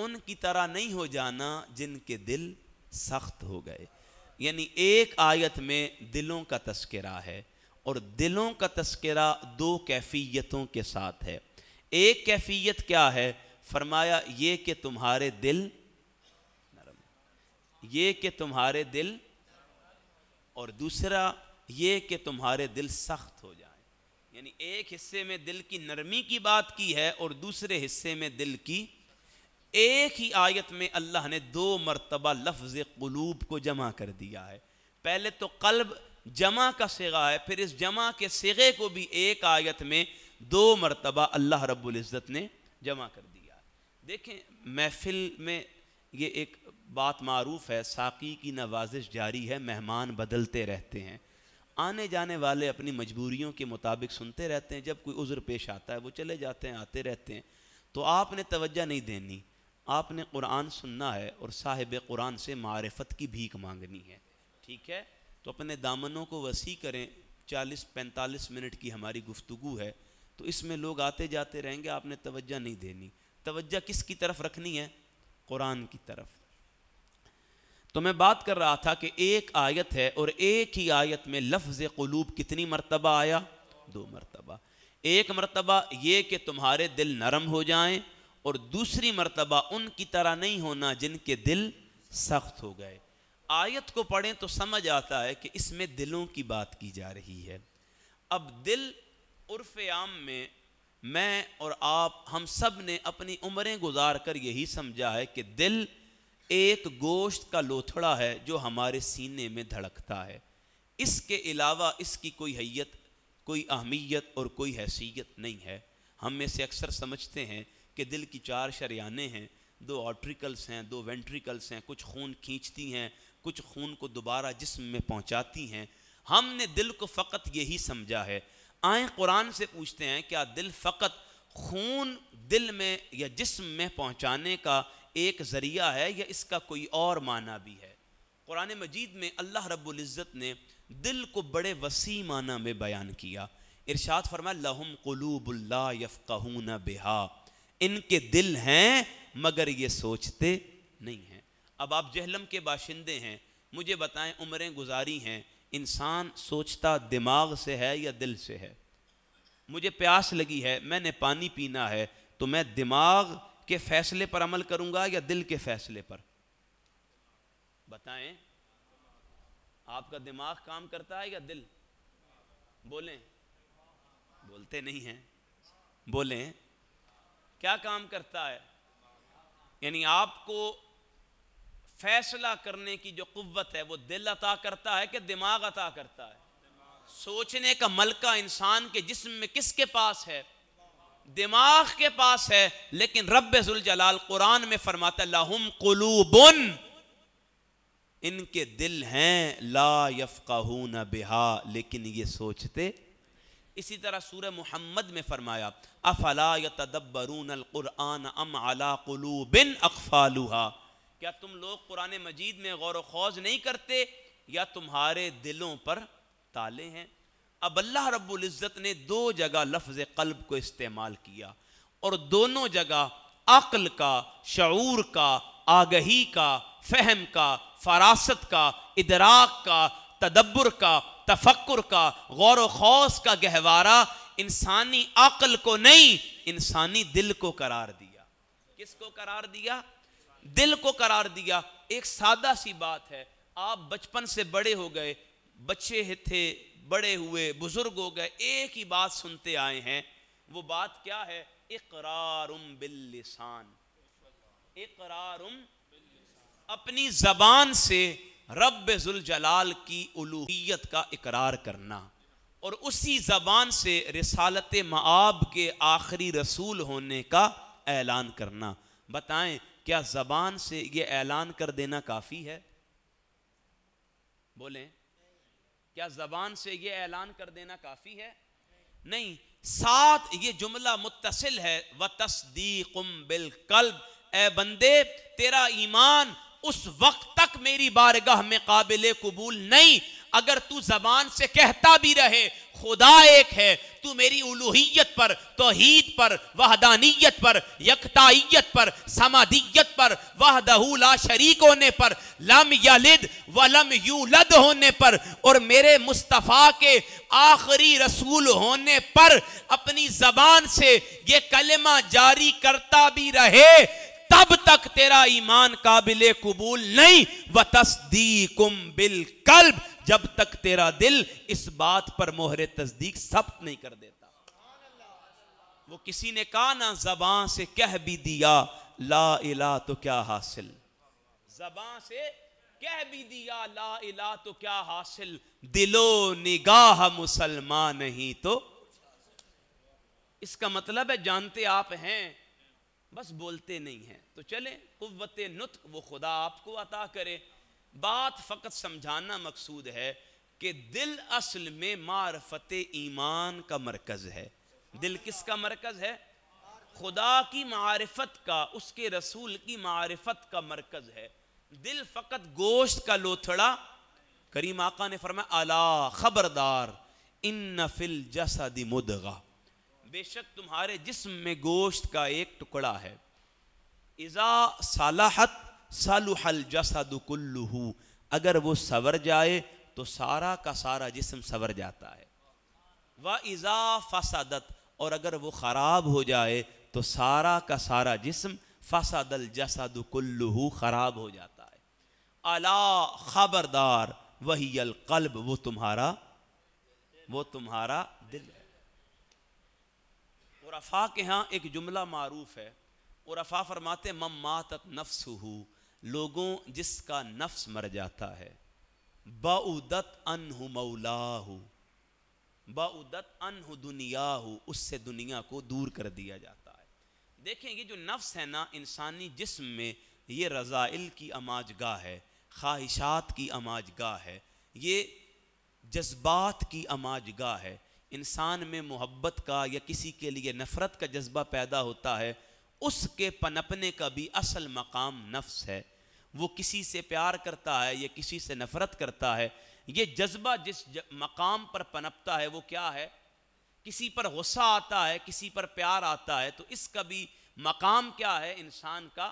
उनकी तरह नहीं हो जाना जिनके दिल सख्त हो गए यानी एक आयत में दिलों का तस्करा है और दिलों का तस्करा दो कैफियतों के साथ है एक कैफियत क्या है फरमाया ये कि तुम्हारे दिल नरम ये कि तुम्हारे दिल और दूसरा ये कि तुम्हारे दिल सख्त हो जाए यानी एक हिस्से में दिल की नरमी की बात की है और दूसरे हिस्से में दिल की एक ही आयत में अल्लाह ने दो मरतबा लफ्ज़ क़लूब को जमा कर दिया है पहले तो कल्ब जमा का सगा है फिर इस जमा के सगे को भी एक आयत में दो मरतबा अल्लाह रब्बुल इज़्ज़त ने जमा कर दिया देखें महफिल में ये एक बात मरूफ है साकी की नवाजिश जारी है मेहमान बदलते रहते हैं आने जाने वाले अपनी मजबूरियों के मुताबिक सुनते रहते हैं जब कोई उज़्र पेश आता है वो चले जाते हैं आते रहते हैं तो आपने तवज्जो नहीं देनी आपने कुरान सुनना है और साहिब कुरान से मारफत की भीख मांगनी है ठीक है तो अपने दामनों को वसी करें चालीस पैंतालीस मिनट की हमारी गुफ्तु है तो इसमें लोग आते जाते रहेंगे आपने तवज्जो नहीं देनी तवज्जा किसकी तरफ रखनी है कुरान की तरफ तो मैं बात कर रहा था कि एक आयत है और एक ही आयत में लफ्ज़ क़लूब कितनी मरतबा आया दो मरतबा एक मरतबा ये कि तुम्हारे दिल नरम हो जाएं और दूसरी मरतबा उनकी तरह नहीं होना जिनके दिल सख्त हो गए आयत को पढ़ें तो समझ आता है कि इसमें दिलों की बात की जा रही है अब दिल उर्फ आम में मैं और आप हम सब ने अपनी उम्रें गुजार कर यही समझा है कि दिल एक गोश्त का लोथड़ा है जो हमारे सीने में धड़कता है इसके अलावा इसकी कोई हैयत कोई अहमियत और कोई हैसियत नहीं है हम में से अक्सर समझते हैं कि दिल की चार शरियाने हैं दो ऑट्रिकल्स हैं दो वेंट्रिकल्स हैं कुछ खून खींचती हैं कुछ खून को दोबारा जिस्म में पहुंचाती हैं हमने दिल को फ़कत यही समझा है आए कुरान से पूछते हैं क्या दिल फ़कत खून दिल में या जिस्म में पहुंचाने का एक ज़रिया है या इसका कोई और माना भी है कुरान मजीद में अल्लाह रब्ज़त ने दिल को बड़े वसी माना में बयान किया इरशाद फरमा लहम कलूबुल्ला यफ़ून बिहा इनके दिल हैं मगर ये सोचते नहीं हैं अब आप जहलम के बाशिंदे हैं मुझे बताएं उम्रें गुजारी हैं इंसान सोचता दिमाग से है या दिल से है मुझे प्यास लगी है मैंने पानी पीना है तो मैं दिमाग के फैसले पर अमल करूंगा या दिल के फैसले पर बताएं आपका दिमाग काम करता है या दिल बोलें बोलते नहीं हैं बोलें क्या काम करता है यानी आपको फैसला करने की जो कुत है वो दिल अता करता है कि दिमाग अता करता है सोचने का मलका इंसान के जिस्म में किसके पास है दिमाग के पास है लेकिन रबाल कुरान में फरमाता लाहुम कुलूबुन इनके दिल हैं ला यफ़ाहून बिहा लेकिन ये सोचते इसी तरह सूर मोहम्मद में फरमाया अफला तदब्बरून अम अला कुलूबिन अकफालुहा क्या तुम लोग कुरान मजीद में गौर वौज नहीं करते या तुम्हारे दिलों पर ताले हैं अब अल्लाह रबुल्जत ने दो जगह लफ्ज़ कल्ब को इस्तेमाल किया और दोनों जगह अक्ल का शूर का आगही का फहम का फरासत का इदराक का तदब्बर का तफक्र का गौर खौज का गहवारा इंसानी अक्ल को नहीं इंसानी दिल को करार दिया किसको करार दिया दिल को करार दिया एक सादा सी बात है आप बचपन से बड़े हो गए बच्चे थे बड़े हुए बुजुर्ग हो गए एक ही बात सुनते आए हैं वो बात क्या है इकरार बिल्लिसान इकरार अपनी जबान से रब जलाल की उलूहियत का इकरार करना और उसी जबान से रिसालत मआब के आखिरी रसूल होने का ऐलान करना बताएं क्या जबान से ये ऐलान कर देना काफ़ी है बोले क्या जबान से ये ऐलान कर देना काफ़ी है नहीं साथ ये जुमला मुतसिल है व तस्दीक बिल कल्ब ए बंदे तेरा ईमान उस वक्त तक मेरी बारगाह में काबिल कबूल नहीं अगर तू जबान से कहता भी रहे खुदा एक है तू मेरी उलूहियत पर तोहीद पर वहदानियत पर यकताइयत पर समाधियत पर वहदहूला शरीक होने पर लम यलिद व लम यूलद होने पर और मेरे मुस्तफ़ा के आखिरी रसूल होने पर अपनी जबान से ये कलमा जारी करता भी रहे तब तक तेरा ईमान काबिल कबूल नहीं व तस्दीकुम बिल कल्ब जब तक तेरा दिल इस बात पर मोहरे तस्दीक सब्त नहीं कर देता वो किसी ने कहा ना जबान से कह भी दिया ला इला तो क्या हासिल जबान से कह भी दिया ला इला तो क्या हासिल दिलो निगाह मुसलमान नहीं तो इसका मतलब है जानते आप हैं बस बोलते नहीं हैं तो चले कुत नुतक वो खुदा आपको अता करे बात फ़कत समझाना मकसूद है कि दिल असल में मारफत ईमान का मरकज़ है दिल किसका मरकज़ है खुदा की मारफत का उसके रसूल की मारफत का मरकज़ है दिल फ़कत गोश्त का लोथड़ा करीम आका ने फरमाया अला ख़बरदार इन नफिल जसद मुदगा बेशक तुम्हारे जिस्म में गोश्त का एक टुकड़ा है इज़ा सालाहत सालुहल जसदुकुल्लू अगर वो सवर जाए तो सारा का सारा जिस्म सवर जाता है व इज़ा फसादत और अगर वो ख़राब हो जाए तो सारा का सारा जिस्म फसादल जसदुकुल्लू ख़राब हो जाता है अला ख़बरदार वही अलकल्ब वो तुम्हारा वो तुम्हारा दिल है और अफा के यहाँ एक जुमला मरूफ है और अफा फरमाते मम मातत नफ्स हु लोगों जिसका नफ्स मर जाता है बाउदत अन मौला मौलाहू बाउदत अन दुनिया दुनियाहू उससे दुनिया को दूर कर दिया जाता है देखें ये जो नफ्स है ना इंसानी जिस्म में ये रज़ाइल की अमाज गाह है ख्वाहिशात की अमाज गाह है ये जज्बात की अमाज गाह है इंसान में मोहब्बत का या किसी के लिए नफ़रत का जज्बा पैदा होता है उसके पनपने का भी असल मकाम नफ्स है वो किसी से प्यार करता है या किसी से नफ़रत करता है ये जज्बा जिस ज, मकाम पर पनपता है वो क्या है किसी पर गुस्सा आता है किसी पर प्यार आता है तो इसका भी मकाम क्या है इंसान का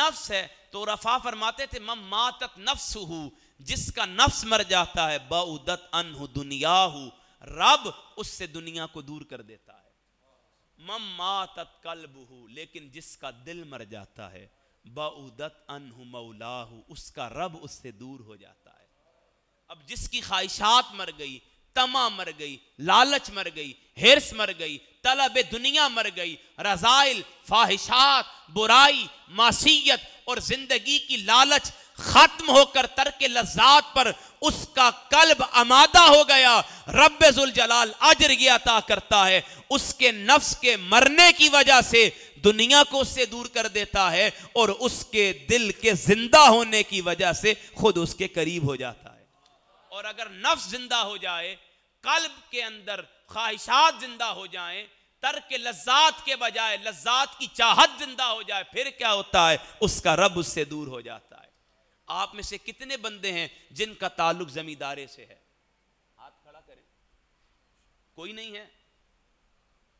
नफ्स है तो रफा फरमाते थे मम मातत नफ्स हु जिसका नफ्स मर जाता है बउदत अनहु दुनिया हूँ रब उससे दुनिया को दूर कर देता है मम मा तत्कलबहू लेकिन जिसका दिल मर जाता है बउदत अन मौलाहू उसका रब उससे दूर हो जाता है अब जिसकी ख्वाहिशात मर गई तमा मर गई लालच मर गई हिरस मर गई तलब दुनिया मर गई रजाइल फाहिशात बुराई मासीत और जिंदगी की लालच खत्म होकर तर्क लज्जात पर उसका कल्ब आमादा हो गया रब जलाल अजर यह अता करता है उसके नफ्स के मरने की वजह से दुनिया को उससे दूर कर देता है और उसके दिल के जिंदा होने की वजह से खुद उसके करीब हो जाता है और अगर नफ्स जिंदा हो जाए कल्ब के अंदर ख्वाहिशात जिंदा हो जाए तर्क लज्जात के बजाय लज्जात की चाहत जिंदा हो जाए फिर क्या होता है उसका रब उससे दूर हो जाता है आप में से कितने बंदे हैं जिनका ताल्लुक जमींदारे से है हाथ खड़ा करें कोई नहीं है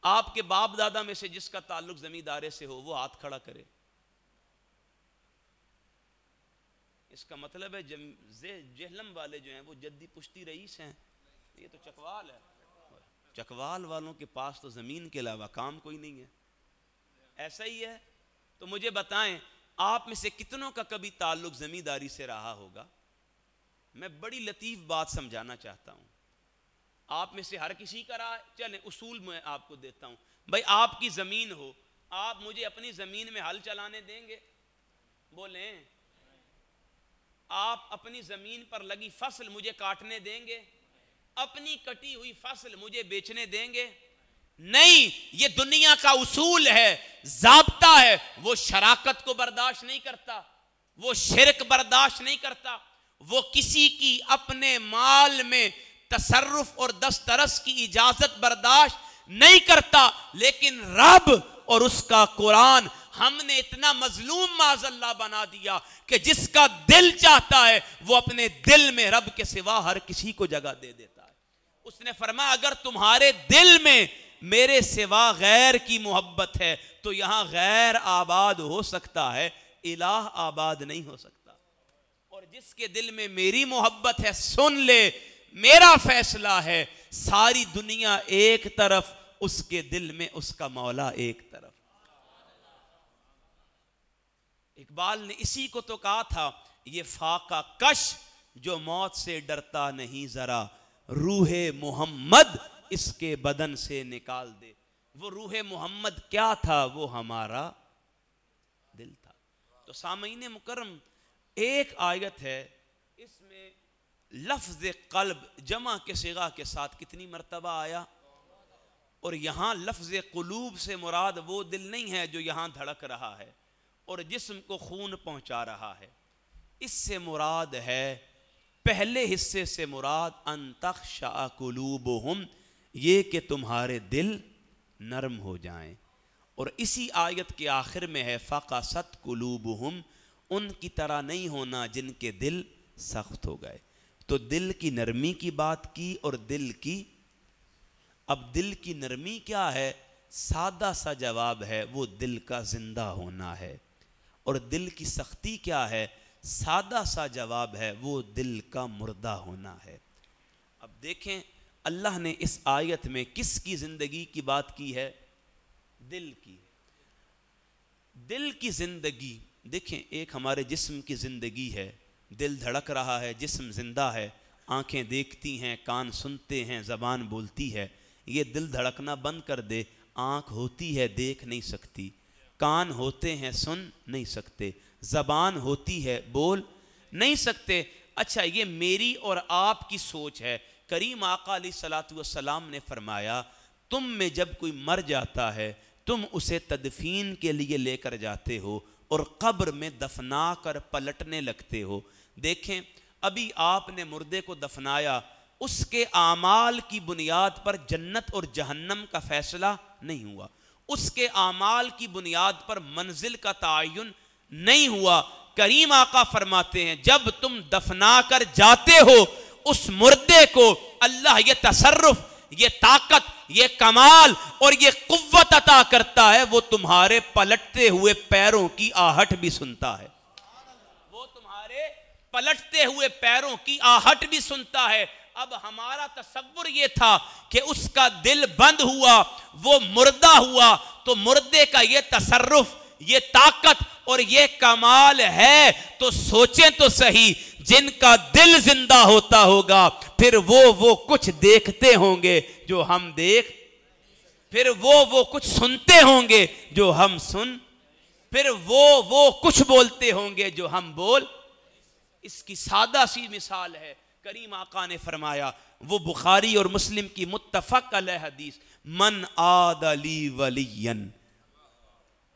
आपके बाप दादा में से जिसका ताल्लुक जमींदारे से हो वो हाथ खड़ा करे इसका मतलब है जहलम वाले जो हैं वो जद्दी पुश्ती रईस हैं ये तो चकवाल है चकवाल वालों के पास तो ज़मीन के अलावा काम कोई नहीं है ऐसा ही है तो मुझे बताएं आप में से कितनों का कभी ताल्लुक ज़मींदारी से रहा होगा मैं बड़ी लतीफ़ बात समझाना चाहता हूं आप में से हर किसी का रहा चले उसूल मैं आपको देता हूं भाई आपकी ज़मीन हो आप मुझे अपनी ज़मीन में हल चलाने देंगे बोले आप अपनी ज़मीन पर लगी फसल मुझे काटने देंगे अपनी कटी हुई फसल मुझे बेचने देंगे नहीं ये दुनिया का उसूल है जाबता है वो शराकत को बर्दाश्त नहीं करता वो शिरक बर्दाश्त नहीं करता वो किसी की अपने माल में तसरफ और दस्तरस की इजाजत बर्दाश्त नहीं करता लेकिन रब और उसका कुरान हमने इतना मजलूम माजल्ला बना दिया कि जिसका दिल चाहता है वो अपने दिल में रब के सिवा हर किसी को जगह दे देता है उसने फरमाया अगर तुम्हारे दिल में मेरे सिवा गैर की मोहब्बत है तो यहां गैर आबाद हो सकता है इलाह आबाद नहीं हो सकता और जिसके दिल में मेरी मोहब्बत है सुन ले मेरा फैसला है सारी दुनिया एक तरफ उसके दिल में उसका मौला एक तरफ इकबाल ने इसी को तो कहा था ये फाका कश जो मौत से डरता नहीं जरा रूहे मोहम्मद इसके बदन से निकाल दे वो रूह मोहम्मद क्या था वो हमारा दिल था तो सामीन मुकरम एक आयत है इसमें लफ्ज कल्ब जमा के सिगा के साथ कितनी मरतबा आया और यहां लफ्ज कलूब से मुराद वो दिल नहीं है जो यहां धड़क रहा है और जिसम को खून पहुंचा रहा है इससे मुराद है पहले हिस्से से मुराद अनतख शाह कलूब हम ये कि तुम्हारे दिल नरम हो जाएं और इसी आयत के आखिर में है फ़ाका सत कुलूब हम उनकी तरह नहीं होना जिनके दिल सख्त हो गए तो दिल की नरमी की बात की और दिल की अब दिल की नरमी क्या है सादा सा जवाब है वो दिल का ज़िंदा होना है और दिल की सख्ती क्या है सादा सा जवाब है वो दिल का मुर्दा होना है अब देखें अल्लाह ने इस आयत में किसकी ज़िंदगी की बात की है दिल की दिल की ज़िंदगी देखें एक हमारे जिस्म की ज़िंदगी है दिल धड़क रहा है जिस्म ज़िंदा है आंखें देखती हैं कान सुनते हैं ज़बान बोलती है ये दिल धड़कना बंद कर दे आंख होती है देख नहीं सकती कान होते हैं सुन नहीं सकते ज़बान होती है बोल नहीं सकते अच्छा ये मेरी और आपकी सोच है करीम आका सलातम ने फरमाया तुम में जब कोई मर जाता है तुम उसे तदफीन के लिए लेकर जाते हो और कब्र में दफना कर पलटने लगते हो देखें अभी आपने मुर्दे को दफनाया उसके आमाल की बुनियाद पर जन्नत और जहन्नम का फैसला नहीं हुआ उसके आमाल की बुनियाद पर मंजिल का तयन नहीं हुआ करीम आका फरमाते हैं जब तुम दफना कर जाते हो उस मुर्दे को अल्लाह ये तसरफ ये ताकत ये कमाल और ये कुत अता करता है वो तुम्हारे पलटते हुए पैरों की आहट भी सुनता है वो तुम्हारे पलटते हुए पैरों की आहट भी सुनता है अब हमारा तस्वुर ये था कि उसका दिल बंद हुआ वो मुर्दा हुआ तो मुर्दे का ये तसरफ ये ताकत और ये कमाल है तो सोचें तो सही जिनका दिल जिंदा होता होगा फिर वो वो कुछ देखते होंगे जो हम देख फिर वो वो कुछ सुनते होंगे जो हम सुन फिर वो वो कुछ बोलते होंगे जो हम बोल इसकी सादा सी मिसाल है करीम आका ने फरमाया वो बुखारी और मुस्लिम की मुतफ़क हदीस मन आदली वलियन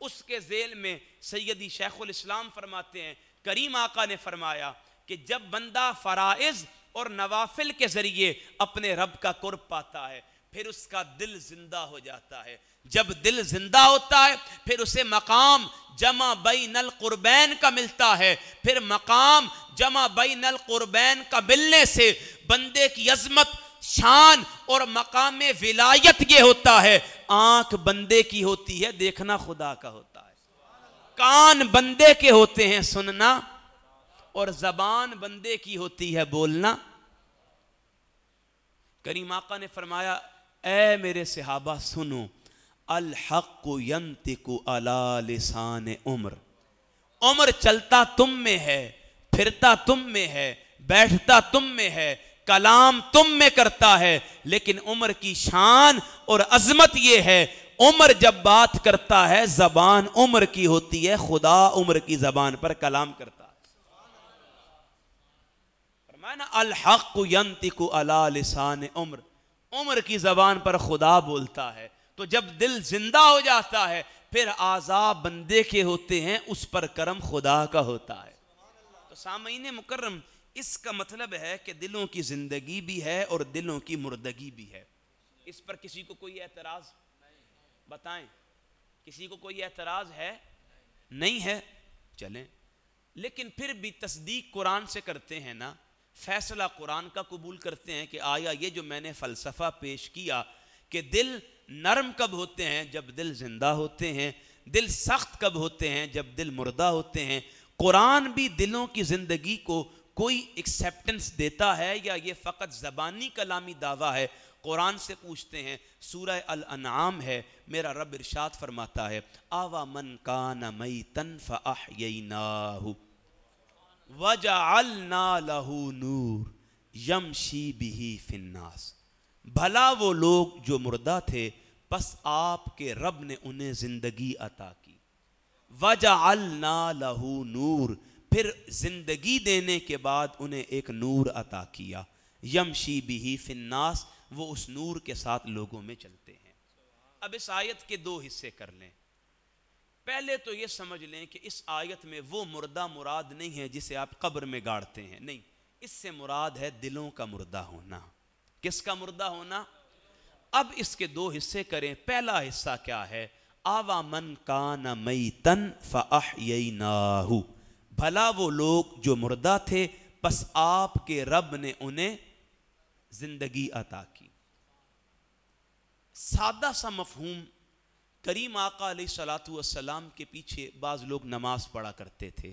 उसके जेल में सैदी शेखुल इस्लाम फरमाते हैं करीम आका ने फरमाया कि जब बंदा फ़राइज़ और नवाफिल के ज़रिए अपने रब का कुर्ब पाता है फिर उसका दिल जिंदा हो जाता है जब दिल जिंदा होता है फिर उसे मकाम जमा बई नल कुरबैन का मिलता है फिर मकाम जमा बई नल कुरबैन का मिलने से बंदे की अजमत शान और मकाम विलायत ये होता है आंख बंदे की होती है देखना खुदा का होता है कान बंदे के होते हैं सुनना और जबान बंदे की होती है बोलना करीम आका ने फरमाया ए मेरे सिहाबा सुनो अलहक यंत को अला लिसान उम्र उम्र चलता तुम में है फिरता तुम में है बैठता तुम में है कलाम तुम में करता है लेकिन उम्र की शान और अजमत यह है उम्र जब बात करता है जबान उम्र की होती है खुदा उम्र की जबान पर कलाम करता है है ना अलहक यंतिकु अला लिसान उम्र उम्र की जबान पर खुदा बोलता है तो जब दिल जिंदा हो जाता है फिर आजाब बंदे के होते हैं उस पर करम खुदा का होता है तो सामीन मुकर्रम इसका मतलब है कि दिलों की जिंदगी भी है और दिलों की मुर्दगी भी है इस पर किसी को कोई एतराज बताएं किसी को कोई एतराज है नहीं है चलें लेकिन फिर भी तस्दीक कुरान से करते हैं ना फैसला कुरान का कबूल करते हैं कि आया ये जो मैंने फ़लसफ़ा पेश किया कि दिल नरम कब होते हैं जब दिल ज़िंदा होते हैं दिल सख्त कब होते हैं जब दिल मुर्दा होते हैं कुरान भी दिलों की ज़िंदगी को कोई एक्सेप्टेंस देता है या ये फ़कत ज़बानी कलामी दावा है कुरान से पूछते हैं सूरह अल अनाम है मेरा रब इरशाद फरमाता है आवा मन कान मई तन फ़ाह वजाल लहू नूर यमशी बिही फिन्नास भला वो लोग जो मुर्दा थे बस आपके रब ने उन्हें ज़िंदगी अता की वजाल ना लहू नूर फिर ज़िंदगी देने के बाद उन्हें एक नूर अता किया यमशी बिही फिन्नास वो उस नूर के साथ लोगों में चलते हैं अब इस आयत के दो हिस्से कर लें पहले तो ये समझ लें कि इस आयत में वो मुर्दा मुराद नहीं है जिसे आप कब्र में गाड़ते हैं नहीं इससे मुराद है दिलों का मुर्दा होना किसका मुर्दा होना अब इसके दो हिस्से करें पहला हिस्सा क्या है आवा मन न मई तन फ़ाहू भला वो लोग जो मुर्दा थे बस आपके रब ने उन्हें जिंदगी अता की सादा सा मफहूम करीम आका सलातम के पीछे बाज़ लोग नमाज पढ़ा करते थे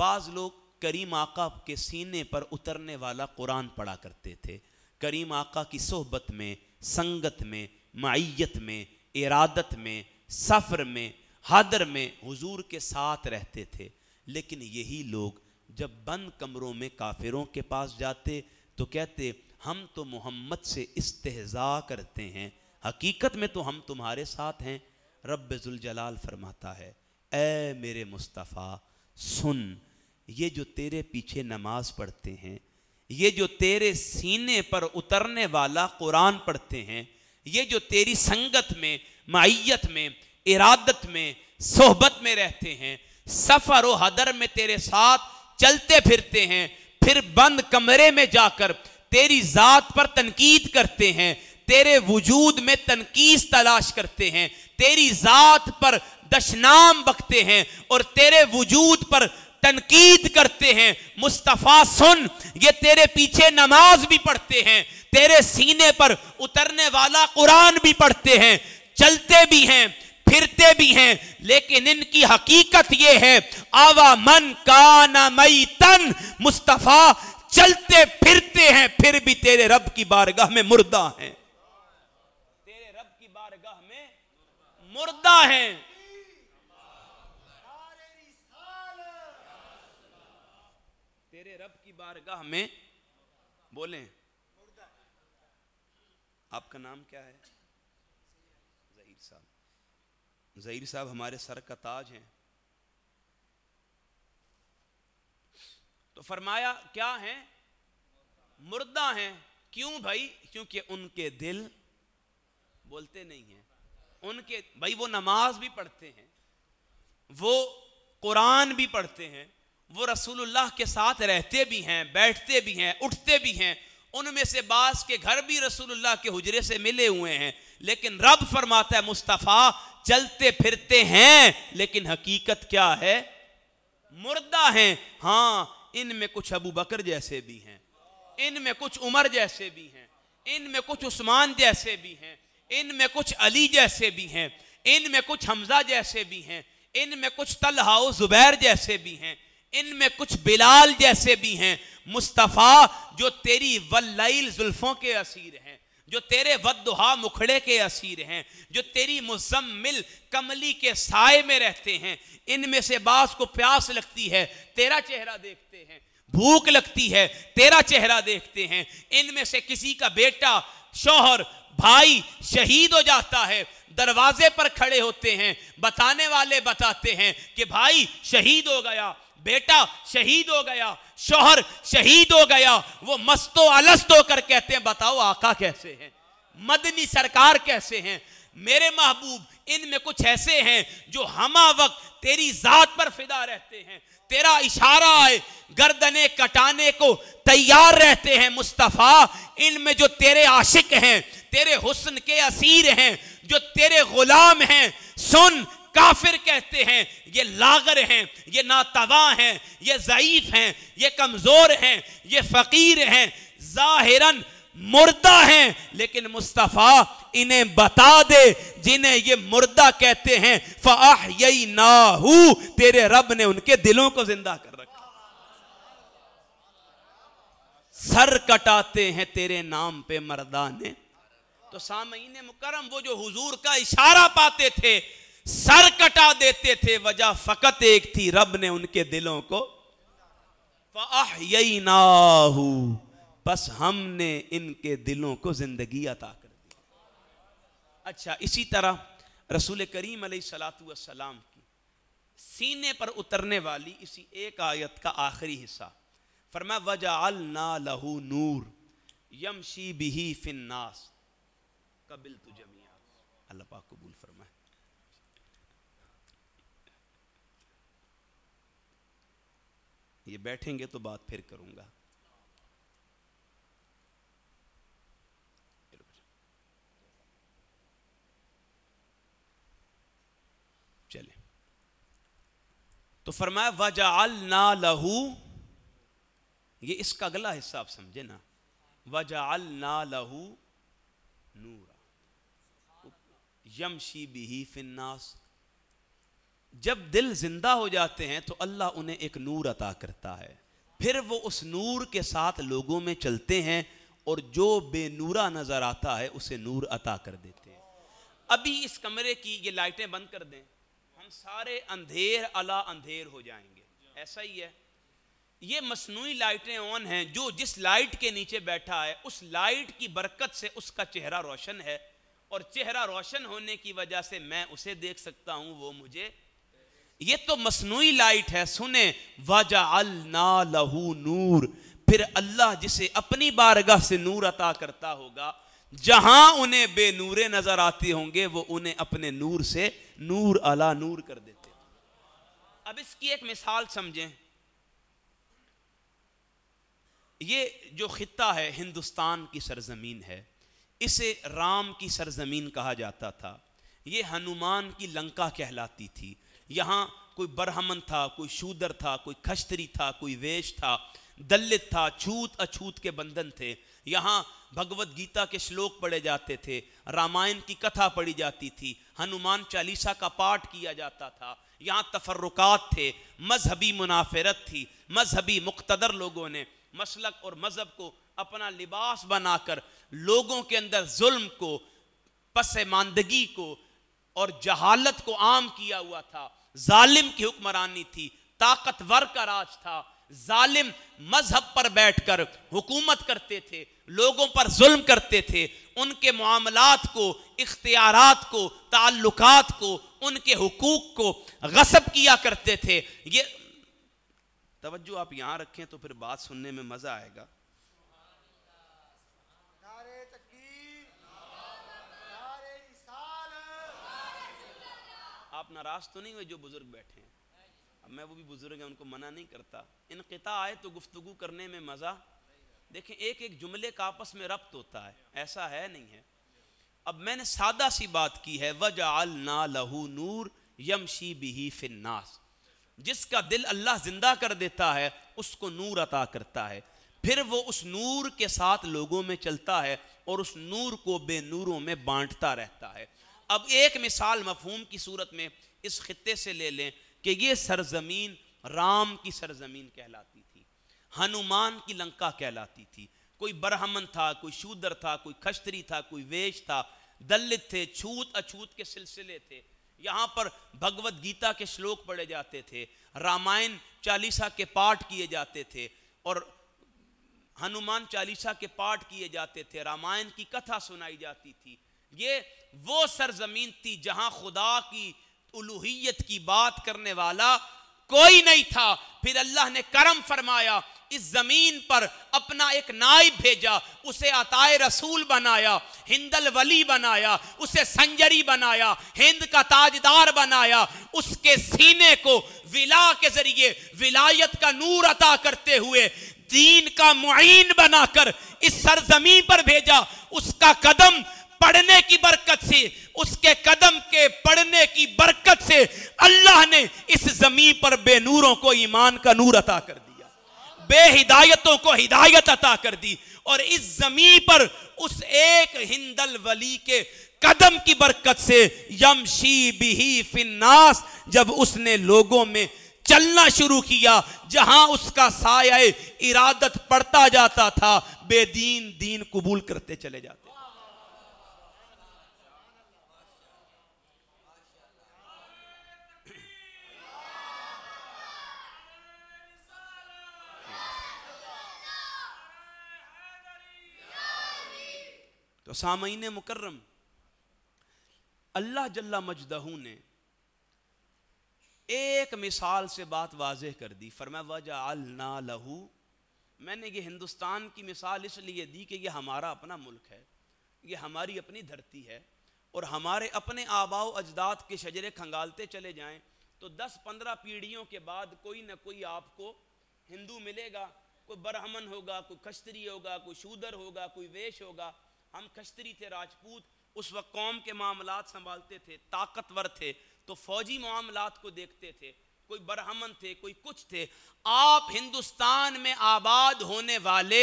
बाज़ लोग करीम आका के सीने पर उतरने वाला कुरान पढ़ा करते थे करीम आका की सोहबत में संगत में माइत में इरादत में सफ़र में हदर में हुजूर के साथ रहते थे लेकिन यही लोग जब बंद कमरों में काफिरों के पास जाते तो कहते हम तो मोहम्मद से इस्तेजा करते हैं हकीकत में तो हम तुम्हारे साथ हैं रब्ज़ुलजलाल फरमाता है ए मेरे मुस्तफ़ा सुन ये जो तेरे पीछे नमाज पढ़ते हैं ये जो तेरे सीने पर उतरने वाला कुरान पढ़ते हैं ये जो तेरी संगत में माइत में इरादत में सोहबत में रहते हैं सफ़र व हदर में तेरे साथ चलते फिरते हैं फिर बंद कमरे में जाकर तेरी ज़ात पर तनकीद करते हैं तेरे वजूद में तनकीस तलाश करते हैं तेरी ज़ात पर दशनाम बखते हैं और तेरे वजूद पर तनकीद करते हैं मुस्तफ़ा सुन ये तेरे पीछे नमाज भी पढ़ते हैं तेरे सीने पर उतरने वाला कुरान भी पढ़ते हैं चलते भी हैं फिरते भी हैं लेकिन इनकी हकीकत ये है आवा मन का नई तन मुस्तफ़ा चलते फिरते हैं फिर भी तेरे रब की बारगाह में मुर्दा हैं मुर्दा हैं तेरे रब की बारगाह में बोले आपका नाम क्या है जहीर साहब जहीर साहब हमारे सर का ताज है तो फरमाया क्या है मुर्दा हैं क्यों भाई क्योंकि उनके दिल बोलते नहीं हैं उनके भाई वो नमाज भी पढ़ते हैं वो कुरान भी पढ़ते हैं वो रसूलुल्लाह के साथ रहते भी हैं बैठते भी हैं उठते भी हैं उनमें से बास के घर भी रसूलुल्लाह के हुजरे से मिले हुए हैं लेकिन रब फरमाता है मुस्तफ़ा चलते फिरते हैं लेकिन हकीकत क्या है मुर्दा हैं हाँ इनमें कुछ अबू बकर जैसे भी हैं इनमें कुछ उमर जैसे भी हैं इनमें कुछ उस्मान जैसे भी हैं इनमें कुछ अली जैसे भी हैं इनमें कुछ हमजा जैसे भी हैं इनमें कुछ तलहाओ जुबैर जैसे भी हैं इनमें कुछ बिलाल जैसे भी हैं मुस्तफ़ा जो तेरी वल्लाइल जुल्फ़ों के असीर हैं जो तेरे वद्दुहा मुखड़े के असीर हैं जो तेरी मुजम्मिल कमली के साय में रहते हैं इनमें से बास को प्यास लगती है तेरा चेहरा देखते हैं भूख लगती है तेरा चेहरा देखते हैं इनमें से किसी का बेटा शोहर भाई शहीद हो जाता है दरवाजे पर खड़े होते हैं बताने वाले बताते हैं कि भाई शहीद हो गया बेटा शहीद हो गया शोहर शहीद हो गया वो मस्तो अलस्त होकर कहते हैं बताओ आका कैसे हैं मदनी सरकार कैसे हैं मेरे महबूब इनमें कुछ ऐसे हैं जो हमा वक्त तेरी जात पर फिदा रहते हैं तेरा इशारा है गर्दने कटाने को तैयार रहते हैं मुस्तफ़ा इनमें जो तेरे आशिक हैं तेरे हुस्न के असीर हैं जो तेरे गुलाम हैं सुन काफिर कहते हैं ये लागर हैं ये नातवा हैं ये ज़यीफ़ हैं ये कमज़ोर हैं ये फ़कीर हैं ज़ाहिरन मुर्दा हैं लेकिन मुस्तफ़ा इन्हें बता दे जिन्हें ये मुर्दा कहते हैं फ़ाह यही ना तेरे रब ने उनके दिलों को जिंदा कर रखा सर कटाते हैं तेरे नाम पे मर्दा ने तो सामीन मुकरम वो जो हुजूर का इशारा पाते थे सर कटा देते थे वजह फकत एक थी रब ने उनके दिलों को फ़ाह यही ना बस हमने इनके दिलों को ज़िंदगी अता कर दी अच्छा इसी तरह रसूल करीम सलाम की सीने पर उतरने वाली इसी एक आयत का आखिरी हिस्सा फरमा वजाल ना लहू नूर यमशी बिही फिन्नास कबिल तु जमिया अल्लाह पाक कबूल फरमाए ये बैठेंगे तो बात फिर करूँगा तो फरमाया अल ना लहू ये इसका अगला हिस्सा आप समझे ना वजा अल ना लहू नूरा यमशी बिही फिन्नास जब दिल जिंदा हो जाते हैं तो अल्लाह उन्हें एक नूर अता करता है फिर वो उस नूर के साथ लोगों में चलते हैं और जो बेनूरा नज़र आता है उसे नूर अता कर देते हैं अभी इस कमरे की ये लाइटें बंद कर दें हम सारे अंधेर अला अंधेर हो जाएंगे ऐसा ही है ये मसनू लाइटें ऑन हैं जो जिस लाइट के नीचे बैठा है उस लाइट की बरकत से उसका चेहरा रोशन है और चेहरा रोशन होने की वजह से मैं उसे देख सकता हूं वो मुझे ये तो मसनू लाइट है सुने वजा अल ना लहू नूर फिर अल्लाह जिसे अपनी बारगाह से नूर अता करता होगा जहां उन्हें बेनूरे नजर आते होंगे वो उन्हें अपने नूर से नूर अला नूर कर देते अब इसकी एक मिसाल समझें ये जो खत्ता है हिंदुस्तान की सरजमीन है इसे राम की सरजमीन कहा जाता था ये हनुमान की लंका कहलाती थी यहाँ कोई बरहमन था कोई शूदर था कोई खश्तरी था कोई वेश था दलित था छूत अछूत के बंधन थे यहाँ भगवत गीता के श्लोक पढ़े जाते थे रामायण की कथा पढ़ी जाती थी हनुमान चालीसा का पाठ किया जाता था यहाँ तफरुकात थे मजहबी मुनाफरत थी मजहबी मुख्तर लोगों ने मसलक और मज़हब को अपना लिबास बनाकर लोगों के अंदर जुल्म को पसमानदगी को और जहालत को आम किया हुआ था जालिम की हुक्मरानी थी ताकतवर का राज था जालिम मजहब पर बैठकर हुकूमत करते थे लोगों पर जुल्म करते थे उनके मामलात को इख्तियारात को ताल्लुकात को उनके हकूक़ को गसब किया करते थे ये तवज्जो आप यहां रखें तो फिर बात सुनने में मज़ा आएगा आप नाराज़ तो नहीं हुए जो बुज़ुर्ग बैठे हैं अब मैं वो भी बुज़ुर्ग हैं उनको मना नहीं करता इनकता आए तो गुफ्तु करने में मज़ा देखें एक एक जुमले का आपस में रब्त होता है ऐसा है नहीं है अब मैंने सादा सी बात की है वजाल ना लहू नूर यमशी बिही फिन्नास जिसका दिल अल्लाह जिंदा कर देता है उसको नूर अता करता है फिर वो उस नूर के साथ लोगों में चलता है और उस नूर को बेनूरों में बांटता रहता है अब एक मिसाल मफहूम की सूरत में इस खत्े से ले लें कि ये सरजमीन राम की सरजमीन कहलाती थी हनुमान की लंका कहलाती थी कोई ब्राह्मण था कोई शूदर था कोई खस्तरी था कोई वेश था दलित थे छूत अछूत के सिलसिले थे यहाँ पर भगवत गीता के श्लोक पढ़े जाते थे रामायण चालीसा के पाठ किए जाते थे और हनुमान चालीसा के पाठ किए जाते थे रामायण की कथा सुनाई जाती थी ये वो सरजमीन थी जहाँ खुदा की उलूहियत की बात करने वाला कोई नहीं था फिर अल्लाह ने करम फरमाया इस जमीन पर अपना एक नाइब भेजा उसे अताए रसूल बनाया हिंदल वली बनाया उसे संजरी बनाया हिंद का ताजदार बनाया उसके सीने को विला के जरिए विलायत का नूर अता करते हुए दीन का मुइन बनाकर इस सरजमीन पर भेजा उसका कदम पढ़ने की बरकत से उसके कदम के पढ़ने की बरकत से अल्लाह ने इस जमीन पर बेनूरों को ईमान का नूर अता कर दिया बेहिदायतों को हिदायत अता कर दी और इस जमीन पर उस एक हिंदल वली के कदम की बरकत से यमशी बिही फिन्नास जब उसने लोगों में चलना शुरू किया जहां उसका साय इरादत पड़ता जाता था बेदीन दीन कबूल करते चले जाते सामीन मुकर्रम अल्लाह जल्ला मजदहू ने एक मिसाल से बात वाजह कर दी फरमा वजा अलना लहू मैंने ये हिंदुस्तान की मिसाल इसलिए दी कि यह हमारा अपना मुल्क है ये हमारी अपनी धरती है और हमारे अपने आबाओ अजदाद के शजरे खंगालते चले जाएं तो 10-15 पीढ़ियों के बाद कोई ना कोई आपको हिंदू मिलेगा कोई ब्राह्मण होगा कोई खस्त्री होगा कोई शूदर होगा कोई वेश होगा हम कश्तरी थे राजपूत उस वक्त कौम के मामला संभालते थे ताकतवर थे तो फौजी मामला को देखते थे कोई बरहमन थे कोई कुछ थे आप हिंदुस्तान में आबाद होने वाले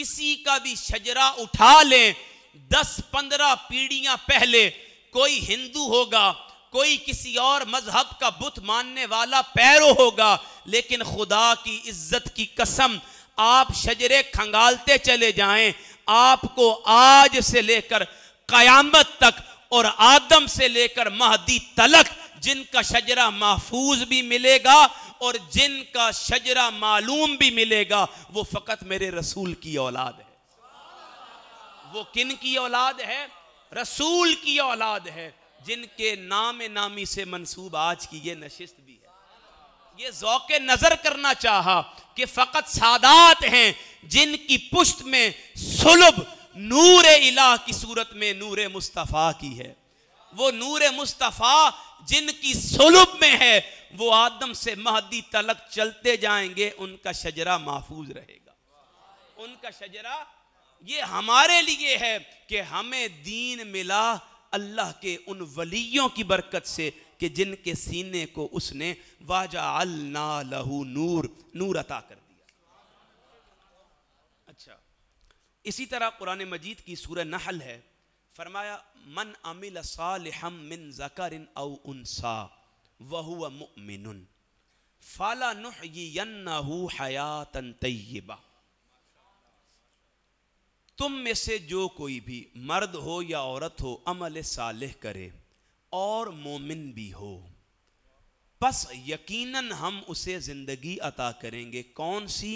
किसी का भी शजरा उठा लें दस पंद्रह पीढ़ियां पहले कोई हिंदू होगा कोई किसी और मजहब का बुत मानने वाला पैरो होगा लेकिन खुदा की इज्जत की कसम आप शजरे खंगालते चले जाएं आपको आज से लेकर कयामत तक और आदम से लेकर महदी तलक जिनका शजरा महफूज भी मिलेगा और जिनका शजरा मालूम भी मिलेगा वो फ़कत मेरे रसूल की औलाद है वो किन की औलाद है रसूल की औलाद है जिनके नाम नामी से मंसूब आज की ये नशिस्त ये जौक नज़र करना चाह कि फ़कत सादात हैं जिनकी पुश्त में सुलभ नूर इलाह की सूरत में नूर मुस्तफ़ा की है वो नूर मुस्तफ़ा जिनकी सुलभ में है वो आदम से महदी तलक चलते जाएंगे उनका शजरा महफूज रहेगा उनका शजरा ये हमारे लिए है कि हमें दीन मिला अल्लाह के उन वलियों की बरकत से कि जिनके सीने को उसने वाजा अल्ना लहू नूर नूर अता कर दिया अच्छा इसी तरह कुरान मजीद की सूर नहल है फरमाया मन अमिल मिन जकर अव वह फाला नुहयन्नहु हयातन तय्यबा तुम में से जो कोई भी मर्द हो या औरत हो अमल साले करे और मोमिन भी हो बस यकीनन हम उसे ज़िंदगी अता करेंगे कौन सी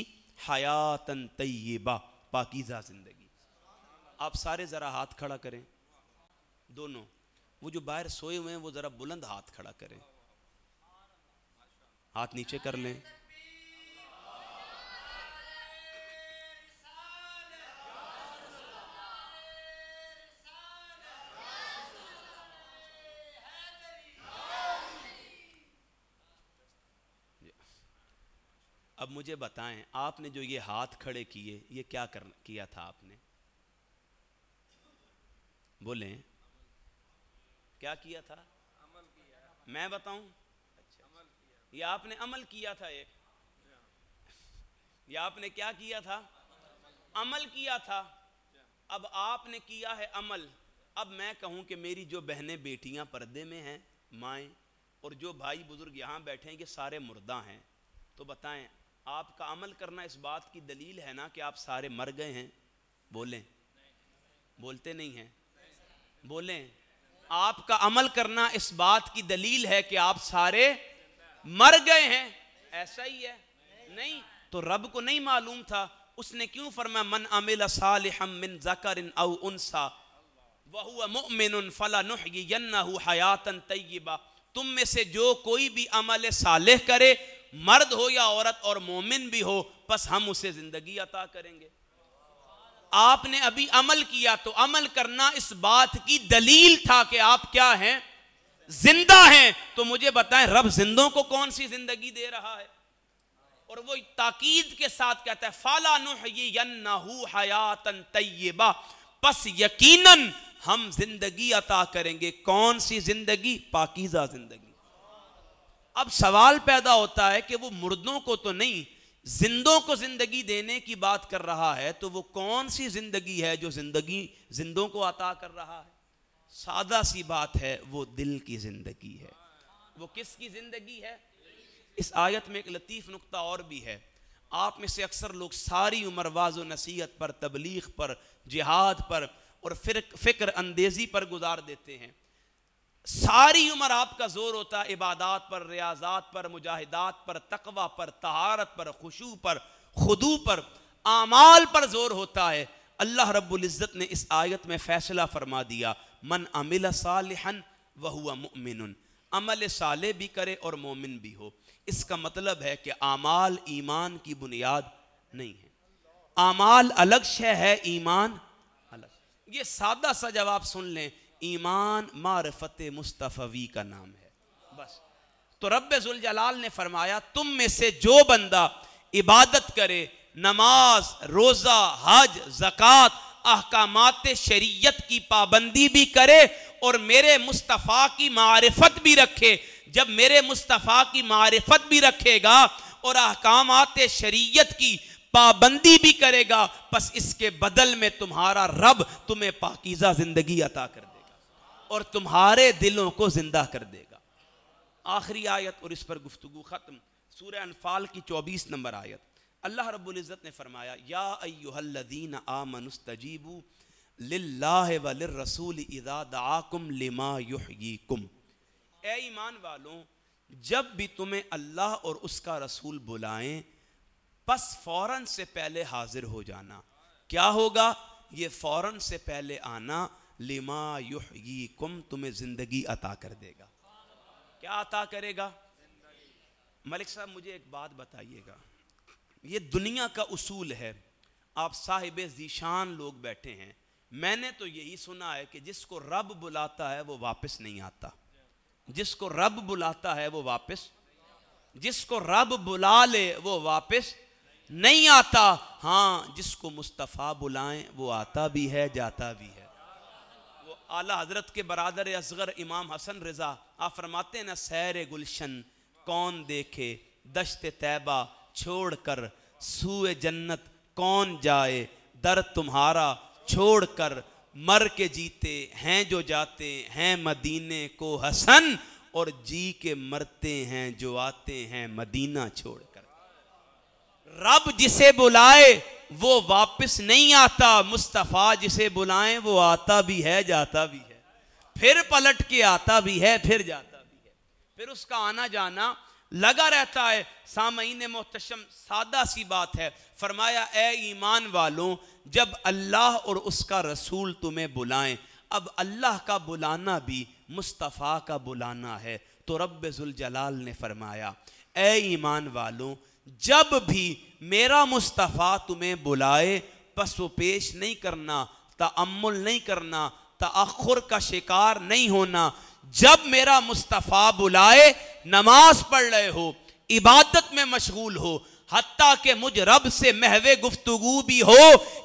हयातन तय्यबा पाकिज़ा ज़िंदगी आप सारे ज़रा हाथ खड़ा करें दोनों वो जो बाहर सोए हुए हैं वो ज़रा बुलंद हाथ खड़ा करें हाथ नीचे कर लें अब मुझे बताएं आपने जो ये हाथ खड़े किए ये क्या कर किया था आपने बोले क्या किया था अमल किया मैं बताऊं अच्छा ये आपने अमल किया था एक ये आपने क्या किया था अमल किया था अब आपने किया है अमल अब मैं कहूं कि मेरी जो बहनें बेटियां पर्दे में हैं माएँ और जो भाई बुज़ुर्ग यहां बैठे हैं ये सारे मुर्दा हैं तो बताएं आपका अमल करना इस बात की दलील है ना कि आप सारे मर गए हैं बोलें बोलते नहीं हैं बोलें आपका अमल करना इस बात की दलील है कि आप सारे मर गए हैं ऐसा ही है नहीं तो रब को नहीं मालूम था उसने क्यों फरमाया मन अमिल मिन जकरिन उनसा वह फला हयातन तय्यबा तुम में से जो कोई भी अमल साले करे मर्द हो या औरत और मोमिन भी हो बस हम उसे ज़िंदगी अता करेंगे आपने अभी अमल किया तो अमल करना इस बात की दलील था कि आप क्या हैं जिंदा हैं तो मुझे बताएं रब जिंदों को कौन सी जिंदगी दे रहा है और वो ताकीद के साथ कहता है फाला नुहू हयातन तय्यबा बस यकीनन हम जिंदगी अता करेंगे कौन सी जिंदगी पाकिजा जिंदगी अब सवाल पैदा होता है कि वो मुर्दों को तो नहीं जिंदों को जिंदगी देने की बात कर रहा है तो वो कौन सी जिंदगी है जो जिंदगी जिंदों को अता कर रहा है सादा सी बात है वो दिल की जिंदगी है वो किसकी जिंदगी है इस आयत में एक लतीफ़ नुकता और भी है आप में से अक्सर लोग सारी उम्र वाज नसीहत पर तबलीग पर जिहाद पर और फिर फ़िक्र अंदेजी पर गुजार देते हैं सारी उम्र आपका जोर होता है इबादात पर रियाजात पर मुजाहिदात पर तकवा पर तहारत पर खुशू पर खुदू पर आमाल पर जोर होता है अल्लाह रबुल्जत ने इस आयत में फ़ैसला फरमा दिया मन अमिल सालहन वह हुआ मुमिन अमल साले भी करे और मोमिन भी हो इसका मतलब है कि आमाल ईमान की बुनियाद नहीं है आमाल अलग शह है ईमान अलग ये सादा सा जवाब सुन लें ईमान मारफत मुस्तफ़वी का नाम है बस तो रब जुलजलाल ने फरमाया तुम में से जो बंदा इबादत करे नमाज रोज़ा हज जक़ात अहकाम शरीयत की पाबंदी भी करे और मेरे मुस्तफ़ा की मारफत भी रखे जब मेरे मुस्तफ़ा की मारफत भी रखेगा और अहकाम शरीयत की पाबंदी भी करेगा बस इसके बदल में तुम्हारा रब तुम्हें पाकिज़ा ज़िंदगी अता कर दे और तुम्हारे दिलों को जिंदा कर देगा आखिरी आयत और इस पर गुफ्तु ख़त्म सूर्य अनफाल की चौबीस नंबर आयत अल्लाह रबुल्ज़त ने फरमाया या अयुहल्लदीन आमनस्तजीबू लाह लिमा युहयीकुम ए वालों जब भी तुम्हें अल्लाह और उसका रसूल बुलाएं बस फ़ौरन से पहले हाजिर हो जाना क्या होगा ये फ़ौरन से पहले आना लिमा युह कुम तुम्हें ज़िंदगी अता कर देगा क्या अता करेगा मलिक साहब मुझे एक बात बताइएगा ये दुनिया का उसूल है आप साहिब जीशान लोग बैठे हैं मैंने तो यही सुना है कि जिसको रब बुलाता है वो वापस नहीं आता जिसको रब बुलाता है वो वापस जिसको रब बुला ले वो वापस नहीं आता हाँ जिसको मुस्तफ़ा बुलाएं वो आता भी है जाता भी है आला हजरत के बरदर असगर इमाम हसन रज़ा आ फरमाते न सैर गुलशन कौन देखे दशत तैबा छोड़ कर सूए जन्नत कौन जाए दर तुम्हारा छोड़ कर मर के जीते हैं जो जाते हैं मदीने को हसन और जी के मरते हैं जो आते हैं मदीना छोड़ रब जिसे बुलाए वो वापस नहीं आता मुस्तफ़ा जिसे बुलाए वो आता भी है जाता भी है फिर पलट के आता भी है फिर जाता भी है फिर उसका आना जाना लगा रहता है सामीन मोहतम सादा सी बात है फरमाया ए ईमान वालों जब अल्लाह और उसका रसूल तुम्हें बुलाएं अब अल्लाह का बुलाना भी मुस्तफ़ा का बुलाना है तो जलाल ने फरमाया ए ईमान वालों जब भी मेरा मुस्तफ़ा तुम्हें बुलाए बस वो पेश नहीं करना तमुल नहीं करना तखुर का शिकार नहीं होना जब मेरा मुस्तफ़ा बुलाए नमाज पढ़ रहे हो इबादत में मशगूल हो हती के मुझ रब से महवे गुफ्तगु भी हो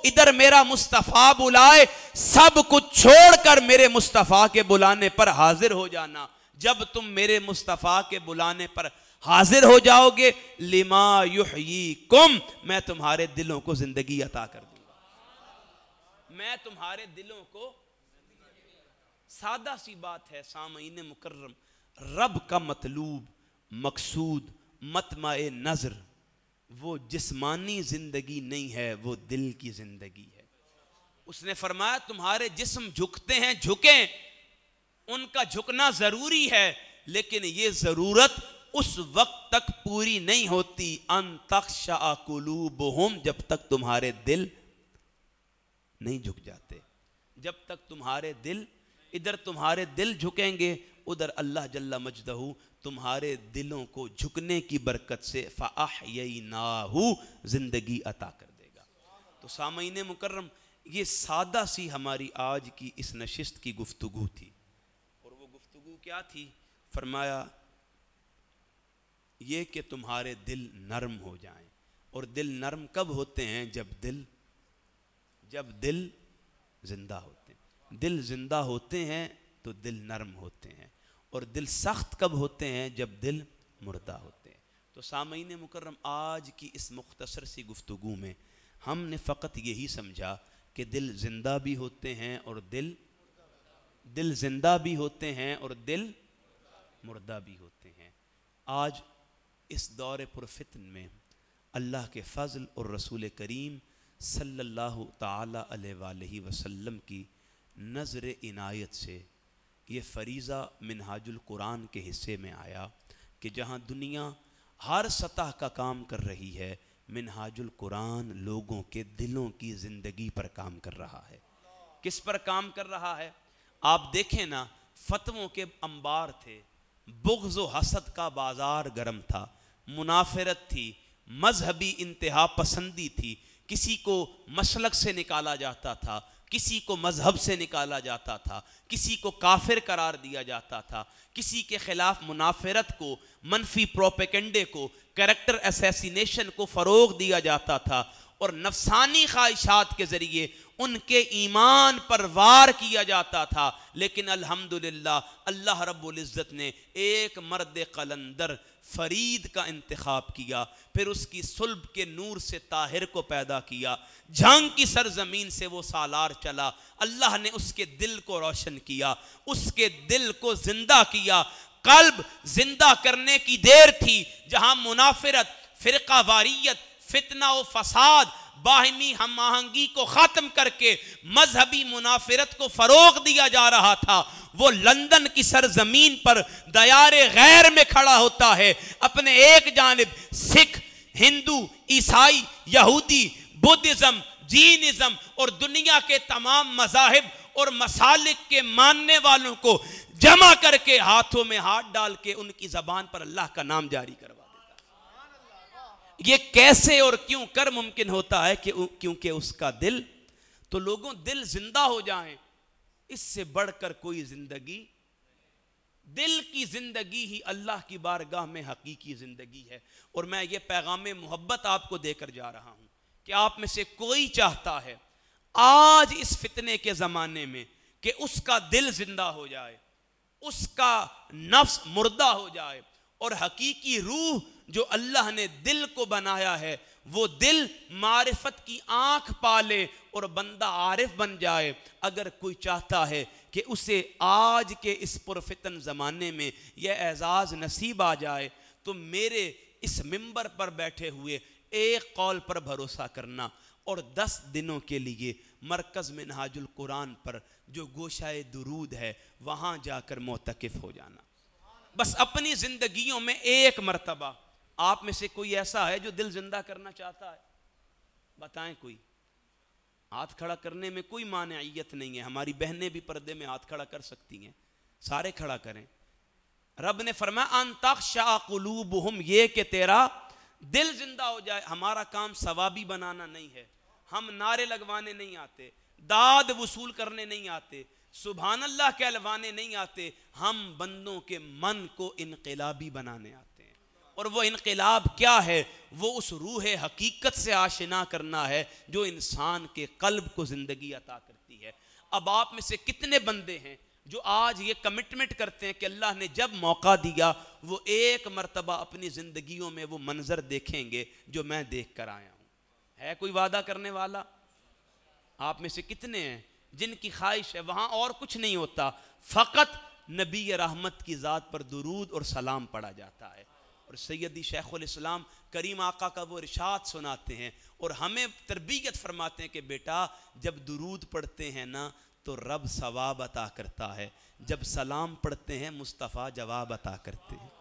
इधर मेरा मुस्तफ़ा बुलाए सब कुछ छोड़कर मेरे मुस्तफ़ा के बुलाने पर हाजिर हो जाना जब तुम मेरे मुस्तफ़ा के बुलाने पर हाजिर हो जाओगे लिमा युही कुम मैं तुम्हारे दिलों को जिंदगी अता कर दूंगा मैं तुम्हारे दिलों को सादा सी बात है सामीन मुकर्रम रब का मतलूब मकसूद मतमा नज़र वो जिस्मानी ज़िंदगी नहीं है वो दिल की ज़िंदगी है उसने फरमाया तुम्हारे जिस्म झुकते हैं झुके उनका झुकना ज़रूरी है लेकिन ये ज़रूरत उस वक्त तक पूरी नहीं होती अन जब तक तुम्हारे दिल नहीं झुक जाते जब तक तुम्हारे दिल इधर तुम्हारे दिल झुकेंगे उधर अल्लाह जल्ला मजदहू तुम्हारे दिलों को झुकने की बरकत से फ़ाह यही नाहू ज़िंदगी अता कर देगा तो सामीन मुकर्रम ये सादा सी हमारी आज की इस नशिस्त की गुफ्तु थी और वो गुफ्तु क्या थी फरमाया ये कि तुम्हारे दिल नरम हो जाएं और दिल नरम कब होते हैं जब दिल जब दिल जिंदा होते हैं दिल जिंदा होते हैं तो दिल नरम होते हैं और दिल सख्त कब होते हैं जब दिल मुर्दा होते हैं तो सामीन मुकर्रम आज की इस मुख्तसर सी गुफ्तु में हमने फ़कत यही समझा कि दिल जिंदा भी होते हैं और दिल दिल जिंदा भी होते हैं और दिल मुर्दा भी होते हैं आज इस दौर पुरफितन में अल्लाह के फ़ज़ल और रसूल करीम सल्लल्लाहु अलैहि वसल्लम की नज़र इनायत से ये फरीज़ा मिनहाजुल कुरान के हिस्से में आया कि जहाँ दुनिया हर सतह का काम कर रही है मिनहाजुल कुरान लोगों के दिलों की ज़िंदगी पर काम कर रहा है किस पर काम कर रहा है आप देखें ना फतवों के अंबार थे बुग्ज़ हसद का बाज़ार गर्म था मुनाफरत थी मजहबी इंतहा पसंदी थी किसी को मसलक से निकाला जाता था किसी को मजहब से निकाला जाता था किसी को काफिर करार दिया जाता था किसी के ख़िलाफ़ मुनाफरत को मनफी प्रोपेकेंडे को करेक्टर असैसिनेशन को फ़रोग दिया जाता था और नफसानी ख्वाहिशात के ज़रिए उनके ईमान पर वार किया जाता था लेकिन अल्हम्दुलिल्लाह अल्लाह रब्बुल इज़्ज़त ने एक मर्द कलंदर फरीद का इंतखब किया फिर उसकी सुल्ब के नूर से ताहिर को पैदा किया झांग की सरजमीन से वो सालार चला अल्लाह ने उसके दिल को रोशन किया उसके दिल को जिंदा किया कल्ब जिंदा करने की देर थी जहां मुनाफरत फ़िरका फितना व फसाद बाहमी हम आहंगी को ख़त्म करके मजहबी मुनाफिरत को फ़रोग दिया जा रहा था वो लंदन की सरजमीन पर दयारे गैर में खड़ा होता है अपने एक जानब सिख हिंदू ईसाई यहूदी बुद्धिज़्म जीनिज़्म और दुनिया के तमाम मजाहब और मसालिक के मानने वालों को जमा करके हाथों में हाथ डाल के उनकी जबान पर अल्लाह का नाम जारी करवा ये कैसे और क्यों कर मुमकिन होता है कि क्योंकि उसका दिल तो लोगों दिल जिंदा हो जाएं इससे बढ़कर कोई जिंदगी दिल की ज़िंदगी ही अल्लाह की बारगाह में हकीकी ज़िंदगी है और मैं ये पैगाम मोहब्बत आपको देकर जा रहा हूं कि आप में से कोई चाहता है आज इस फितने के ज़माने में कि उसका दिल ज़िंदा हो जाए उसका नफ्स मुर्दा हो जाए और हकीकी रूह जो अल्लाह ने दिल को बनाया है वो दिल मारिफत की आंख पाले और बंदा आरिफ बन जाए अगर कोई चाहता है कि उसे आज के इस पुरफितन ज़माने में यह एजाज़ नसीब आ जाए तो मेरे इस मिंबर पर बैठे हुए एक कॉल पर भरोसा करना और दस दिनों के लिए मरकज़ में नहाजुल कुरान पर जो गोशाए दरूद है वहाँ जाकर मोतकफ़ हो जाना बस अपनी ज़िंदगियों में एक मरतबा आप में से कोई ऐसा है जो दिल जिंदा करना चाहता है बताएं कोई हाथ खड़ा करने में कोई मानियत नहीं है हमारी बहनें भी पर्दे में हाथ खड़ा कर सकती हैं सारे खड़ा करें रब ने फरमाया अंताक्षलूब हम ये के तेरा दिल जिंदा हो जाए हमारा काम सवाबी बनाना नहीं है हम नारे लगवाने नहीं आते दाद वसूल करने नहीं आते सुबहान कहलवाने नहीं आते हम बंदों के मन को इनकलाबी बनाने आते और वह इनकलाब क्या है वो उस रूह हकीकत से आशना करना है जो इंसान के कल्ब को ज़िंदगी अता करती है अब आप में से कितने बंदे हैं जो आज ये कमिटमेंट करते हैं कि अल्लाह ने जब मौका दिया वो एक मरतबा अपनी ज़िंदगियों में वो मंज़र देखेंगे जो मैं देख कर आया हूं है कोई वादा करने वाला आप में से कितने हैं जिनकी ख्वाहिश है वहां और कुछ नहीं होता फ़कत नबी रहमत की ज़ात पर दरूद और सलाम पढ़ा जाता है और सैदी शेख़ुलस्लाम करीम आका का वो इर्शाद सुनाते हैं और हमें तरबियत फरमाते हैं कि बेटा जब दरूद पढ़ते हैं ना तो रब सवाब अता करता है जब सलाम पढ़ते हैं मुस्तफ़ा जवाब अता करते हैं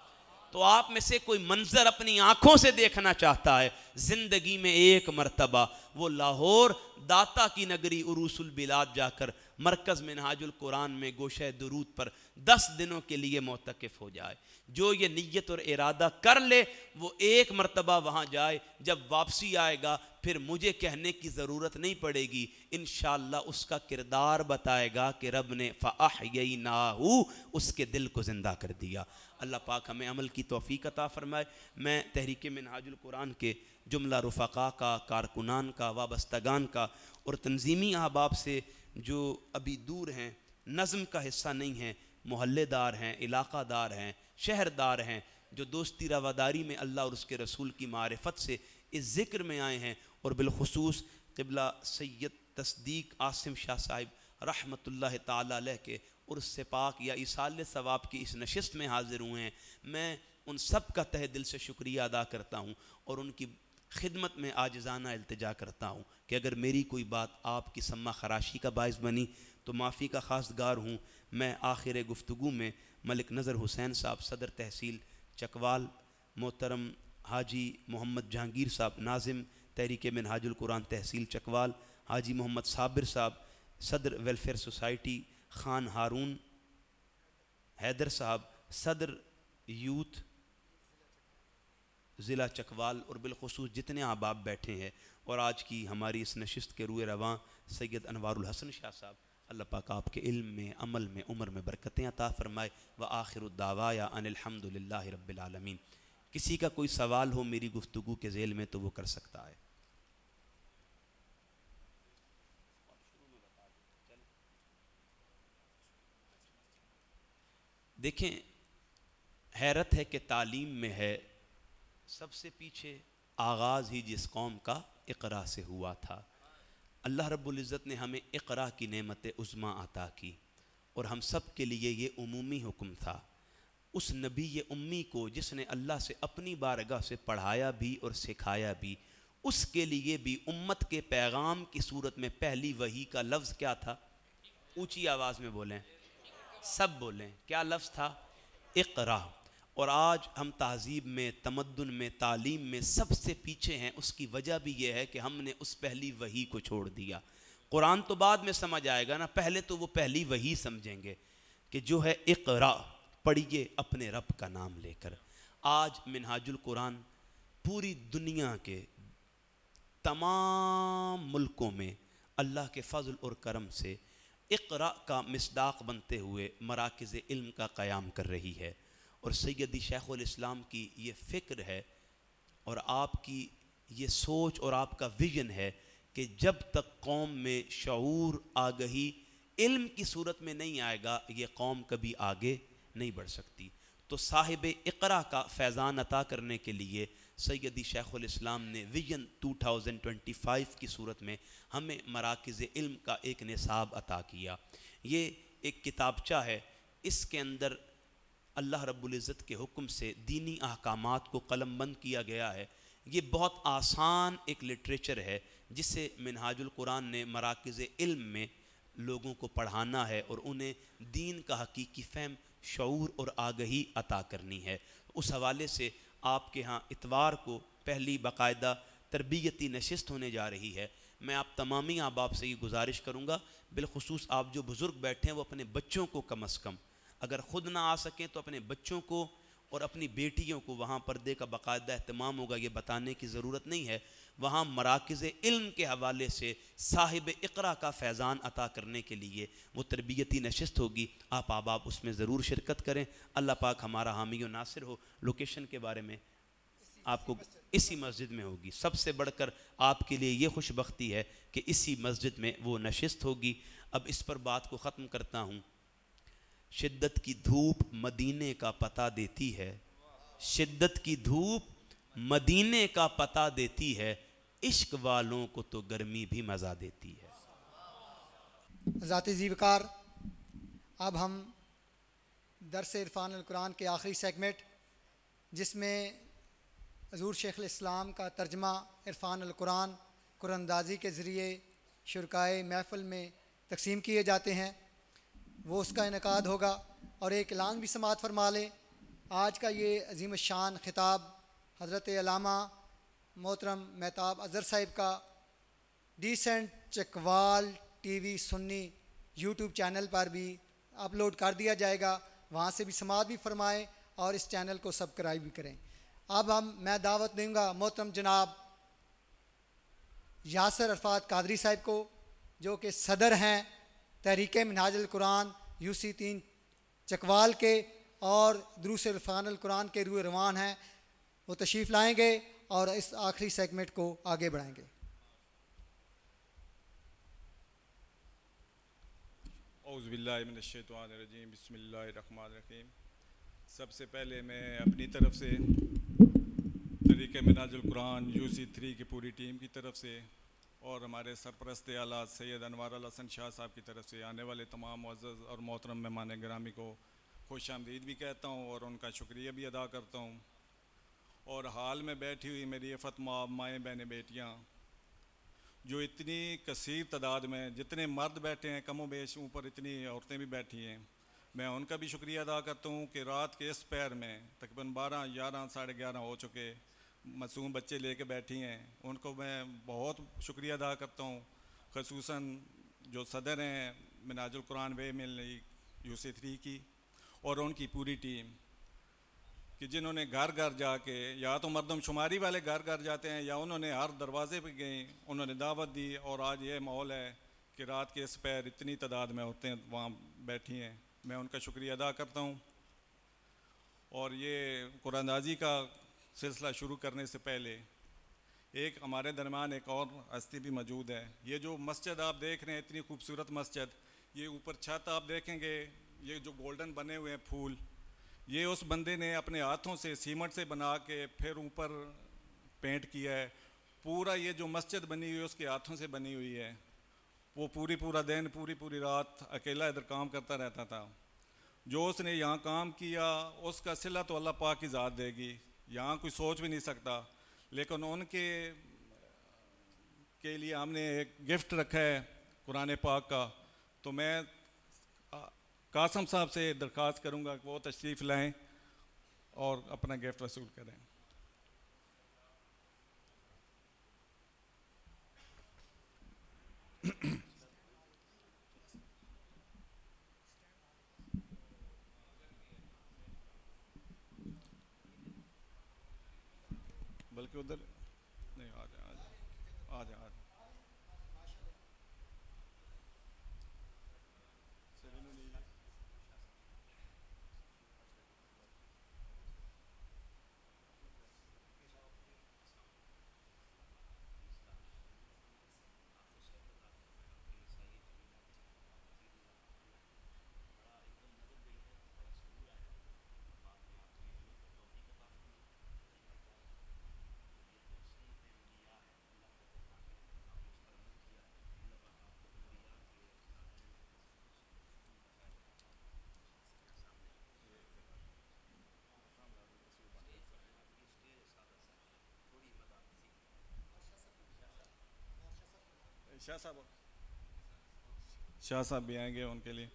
तो आप में से कोई मंजर अपनी आंखों से देखना चाहता है ज़िंदगी में एक मरतबा वो लाहौर दाता की नगरी उरूसुल बिलाद जाकर मरकज़ में नहाजुल कुरान में गोश दरूद पर दस दिनों के लिए मोतकफ़ हो जाए जो ये नीयत और इरादा कर ले वो एक मरतबा वहाँ जाए जब वापसी आएगा फिर मुझे कहने की ज़रूरत नहीं पड़ेगी इन उसका किरदार बताएगा कि रब ने फ़ाह यही हो उसके दिल को ज़िंदा कर दिया अल्लाह पाक हमें अमल की तोफ़ी अता फ़रमाए मैं तहरीक में नहाजुल कुरान के जुमला रफ़ा का कारकुनान का वाबस्तगान का और तनजीमी अहबाब से जो अभी दूर हैं नज़म का हिस्सा नहीं हैं मोहल्लेदार हैं इलाकादार हैं शहरदार हैं जो दोस्ती रवादारी में अल्लाह और उसके रसूल की मारफत से इस ज़िक्र में आए हैं और बिलखसूस कबला सैद तस्दीक आसिम शाह साहिब रहमत ताल के और उससे पाक या इसाल सवाब की इस नशस्त में हाज़िर हुए हैं मैं उन सब का तह दिल से शुक्रिया अदा करता हूँ और उनकी खिदमत में जाना अल्तजा करता हूँ कि अगर मेरी कोई बात आपकी सम्मा खराशी का बायस बनी तो माफ़ी का खास गार हूँ मैं आखिर गुफ्तु में मलिक नज़र हुसैन साहब सदर तहसील चकवाल मोहतरम हाजी मोहम्मद जहांगीर साहब नाजिम तहरीक हाजुल कुरान तहसील चकवाल हाजी मोहम्मद साबिर साहब सदर वेलफेयर सोसाइटी खान हारून हैदर साहब सदर यूथ ज़िला चकवाल और बिलखसूस जितने अहबाब बैठे हैं और आज की हमारी इस नशस्त के रूए रवान सैद अनवारसन हसन शाह साहब अल्लाह पाक आपके इल्म में अमल में उम्र में बरकतें अता फ़रमाए व आखिर दावाया अनिलहमदल रबालमीन किसी का कोई सवाल हो मेरी गुफ्तु के झेल में तो वो कर सकता है देखें हैरत है कि तालीम में है सबसे पीछे आगाज़ ही जिस कौम का इकरा से हुआ था अल्लाह रब्ज़त ने हमें इकरा की नमत उज़मा अता की और हम सब के लिए ये उमूमी हुक्म था उस नबी ये उम्मी को जिसने अल्लाह से अपनी बारगाह से पढ़ाया भी और सिखाया भी उसके लिए भी उम्मत के पैगाम की सूरत में पहली वही का लफ्ज़ क्या था ऊँची आवाज़ में बोलें सब बोलें क्या लफ्ज़ था इकरा और आज हम तहजीब में तमदन में तालीम में सबसे पीछे हैं उसकी वजह भी यह है कि हमने उस पहली वही को छोड़ दिया कुरान तो बाद में समझ आएगा ना पहले तो वो पहली वही समझेंगे कि जो है इकरा पढ़िए अपने रब का नाम लेकर आज मिनहाजुल कुरान पूरी दुनिया के तमाम मुल्कों में अल्लाह के फजल और करम से इकरा का मिसदाक बनते हुए मराकज़ इल्म का क़्याम कर रही है और सैदी उम की ये फ़िक्र है और आपकी ये सोच और आपका विजन है कि जब तक कौम में शूर आगही इल्म की सूरत में नहीं आएगा ये कौम कभी आगे नहीं बढ़ सकती तो साहिब इकरा का फैज़ान अता करने के लिए सैदी उम ने विजन 2025 की सूरत में हमें मराकज़ इल्म का एक निसाब अता किया ये एक किताबचा है इसके अंदर अल्लाह रब्ज़त के हुक्म से दीनी अहकाम को कलम बंद किया गया है ये बहुत आसान एक लिटरेचर है जिसे मिनहाजुल कुरान ने मराकज़ इल्म में लोगों को पढ़ाना है और उन्हें दीन का हकीकी फ़हम शूर और आगही अता करनी है उस हवाले से आपके यहाँ इतवार को पहली बाकायदा तरबियती नशस्त होने जा रही है मैं आप तमामी आबाब आपसे ये गुजारिश करूँगा बिलखसूस आप जो बुज़ुर्ग बैठे हैं वो अपने बच्चों को कम अज़ कम अगर ख़ुद ना आ सकें तो अपने बच्चों को और अपनी बेटियों को वहाँ पर्दे का बाकायदा अहतमाम होगा ये बताने की ज़रूरत नहीं है वहाँ मराकज़ इल्म के हवाले से साहिब इकरा का फैज़ान अता करने के लिए वो तरबियती नशस्त होगी आप आबाब उसमें ज़रूर शिरकत करें अल्लाह पाक हमारा हामी नासिर हो लोकेशन के बारे में आपको इसी मस्जिद में होगी सबसे बढ़कर आपके लिए ये खुशबख्ती है कि इसी मस्जिद में वो नशस्त होगी अब इस पर बात को ख़त्म करता हूँ शिद्दत की धूप मदीने का पता देती है शिद्दत की धूप मदीने का पता देती है इश्क वालों को तो गर्मी भी मज़ा देती है ज़ाती जीवकार अब हम दरस इरफान कुरान के आखिरी सेगमेंट जिसमें हजूर शेख इस्लाम का तर्जमा इरफान कुरान कुरानदाजी के ज़रिए शुरकाय महफ़ल में तकसीम किए जाते हैं वो उसका इनका होगा और एक ऐलान भी समात फरमा लें आज का ये अजीम शान खिताब हज़रत अलामा मोहतरम महताब अजहर साहिब का डिसेंट Chakwal TV Sunni YouTube channel पर भी अपलोड कर दिया जाएगा वहाँ से भी समात भी फरमाएँ और इस चैनल को सब्सक्राइब भी करें अब हम मैं दावत दूँगा मोहतरम जनाब यासर अरफात कादरी साहब को जो कि सदर हैं तहरीक मिनाजल कुरान यू सी तीन चकवाल के और दरूस इरफान कुरान के रू रवान हैं वो तशरीफ़ लाएंगे और इस आखिरी सेगमेंट को आगे बढ़ाएंगे औज़बिल्लिनशैतरजीम बसमीम सबसे पहले मैं अपनी तरफ से तरीक़ Minhajul Quran U C three की पूरी टीम की तरफ से और हमारे सरपरस्त आला सैद अनवर हसन शाह साहब की तरफ से आने वाले तमाम अज्ज़ और मोहतरम मेहमान ग्रामी को खुश आमदीद भी कहता हूँ और उनका शुक्रिया भी अदा करता हूँ और हाल में बैठी हुई मेरी माँ माएँ बहने बेटियाँ जो इतनी कसर तादाद में जितने मर्द बैठे हैं कमो बेश ऊपर इतनी औरतें भी बैठी हैं मैं उनका भी शुक्रिया अदा करता हूँ कि रात के इस पैर में तकरीबन बारह ग्यारह साढ़े ग्यारह हो चुके मसूम बच्चे लेके बैठी हैं उनको मैं बहुत शुक्रिया अदा करता हूँ खसूस जो सदर हैं मिनाजुल कुरान वे मिल यू सी थ्री की और उनकी पूरी टीम कि जिन्होंने घर घर जाके या तो मरदमशुमारी वाले घर घर जाते हैं या उन्होंने हर दरवाज़े पर गई उन्होंने दावत दी और आज ये माहौल है कि रात के इस पैर इतनी तादाद में औरतें वहाँ बैठी हैं मैं उनका शुक्रिया अदा करता हूँ और ये कुरानदाजी का सिलसिला शुरू करने से पहले एक हमारे दरमियान एक और हस्ती भी मौजूद है ये जो मस्जिद आप देख रहे हैं इतनी खूबसूरत मस्जिद ये ऊपर छत आप देखेंगे ये जो गोल्डन बने हुए हैं फूल ये उस बंदे ने अपने हाथों से सीमेंट से बना के फिर ऊपर पेंट किया है पूरा ये जो मस्जिद बनी हुई है उसके हाथों से बनी हुई है वो पूरी पूरा दिन पूरी पूरी रात अकेला इधर काम करता रहता था जो उसने यहाँ काम किया उसका सिला तो अल्लाह पाक की ज़ात देगी यहाँ कोई सोच भी नहीं सकता लेकिन उनके के लिए हमने एक गिफ्ट रखा है कुरान पाक का तो मैं कासम साहब से दरख्वास्त करूँगा कि वो तशरीफ़ लाएँ और अपना गिफ्ट वसूल करें Mm-hmm. കൂടുതൽ शाह साहब शाह साहब भी आएंगे उनके लिए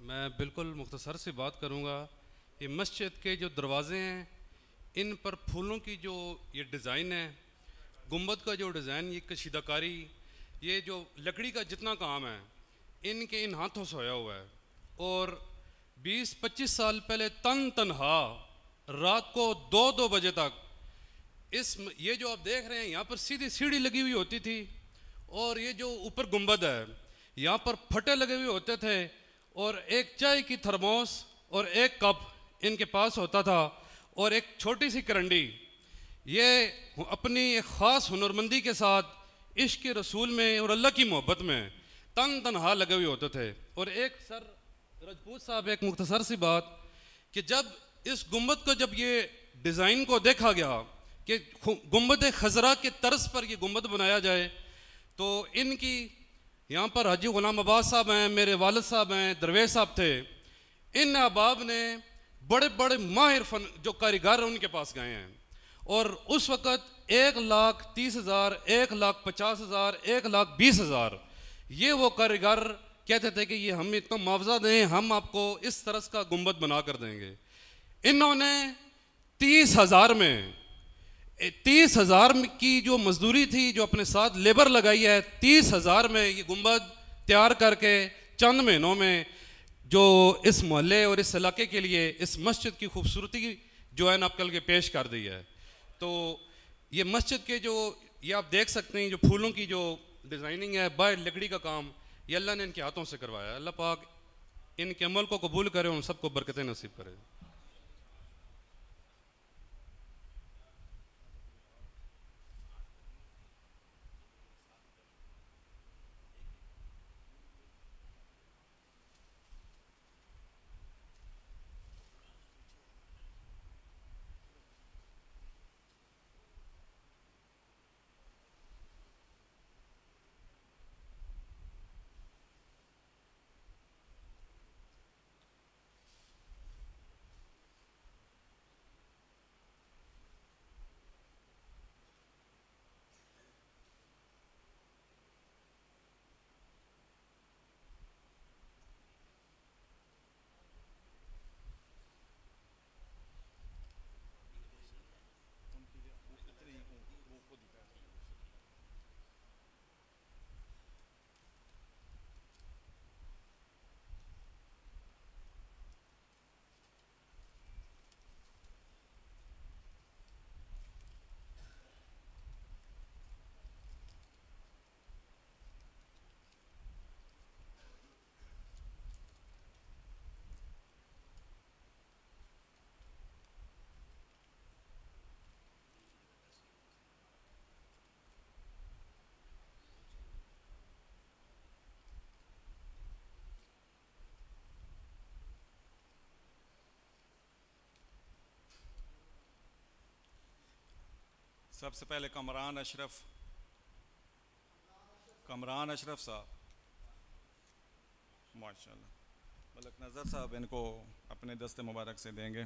मैं बिल्कुल मुख्तसर से बात करूंगा ये मस्जिद के जो दरवाज़े हैं इन पर फूलों की जो ये डिज़ाइन है गुम्बद का जो डिज़ाइन ये कशीदाकारी ये जो लकड़ी का जितना काम है इनके इन हाथों से होया हुआ है और 20-25 साल पहले तन तनहा रात को दो दो बजे तक इस ये जो आप देख रहे हैं यहाँ पर सीधी सीढ़ी लगी हुई होती थी और ये जो ऊपर गुम्बद है यहाँ पर फटे लगे हुए होते थे और एक चाय की थर्मोस और एक कप इनके पास होता था और एक छोटी सी करंडी ये अपनी एक ख़ास हुनरमंदी के साथ इश्क रसूल में और अल्लाह की मोहब्बत में तन तनहा लगे हुए होते थे और एक सर रजपूत साहब एक मुख्तसर सी बात कि जब इस गुम्बद को जब ये डिज़ाइन को देखा गया कि गुम्बद खजरा के तर्ज पर यह गुम्बद बनाया जाए तो इनकी यहाँ पर हाजी गुलाम अब्बास साहब हैं मेरे वालद साहब हैं दरवेज साहब थे इन अहबाब ने बड़े बड़े माहिर फन जो कारीगर हैं उनके पास गए हैं और उस वक़्त एक लाख तीस हज़ार एक लाख पचास हज़ार एक लाख बीस हज़ार ये वो कारीगर कहते थे कि ये हम इतना मुआवजा दें हम आपको इस तरह का गुम्बद बना कर देंगे इन्होंने तीस हज़ार में तीस हज़ार की जो मजदूरी थी जो अपने साथ लेबर लगाई है तीस हज़ार में ये गुम्बद तैयार करके चंद महीनों में जो इस मोहल्ले और इस इलाके के लिए इस मस्जिद की खूबसूरती जो है ना आप कल के पेश कर दी है तो ये मस्जिद के जो ये आप देख सकते हैं जो फूलों की जो डिज़ाइनिंग है बाहर लकड़ी का काम ये अल्लाह ने इनके हाथों से करवाया अल्लाह पाक इनके अमल को कबूल करें उन सबको बरकतें नसीब करें सबसे पहले कमरान अशरफ कमरान अशरफ साहब माशा मलक नज़र साहब इनको अपने दस्ते मुबारक से देंगे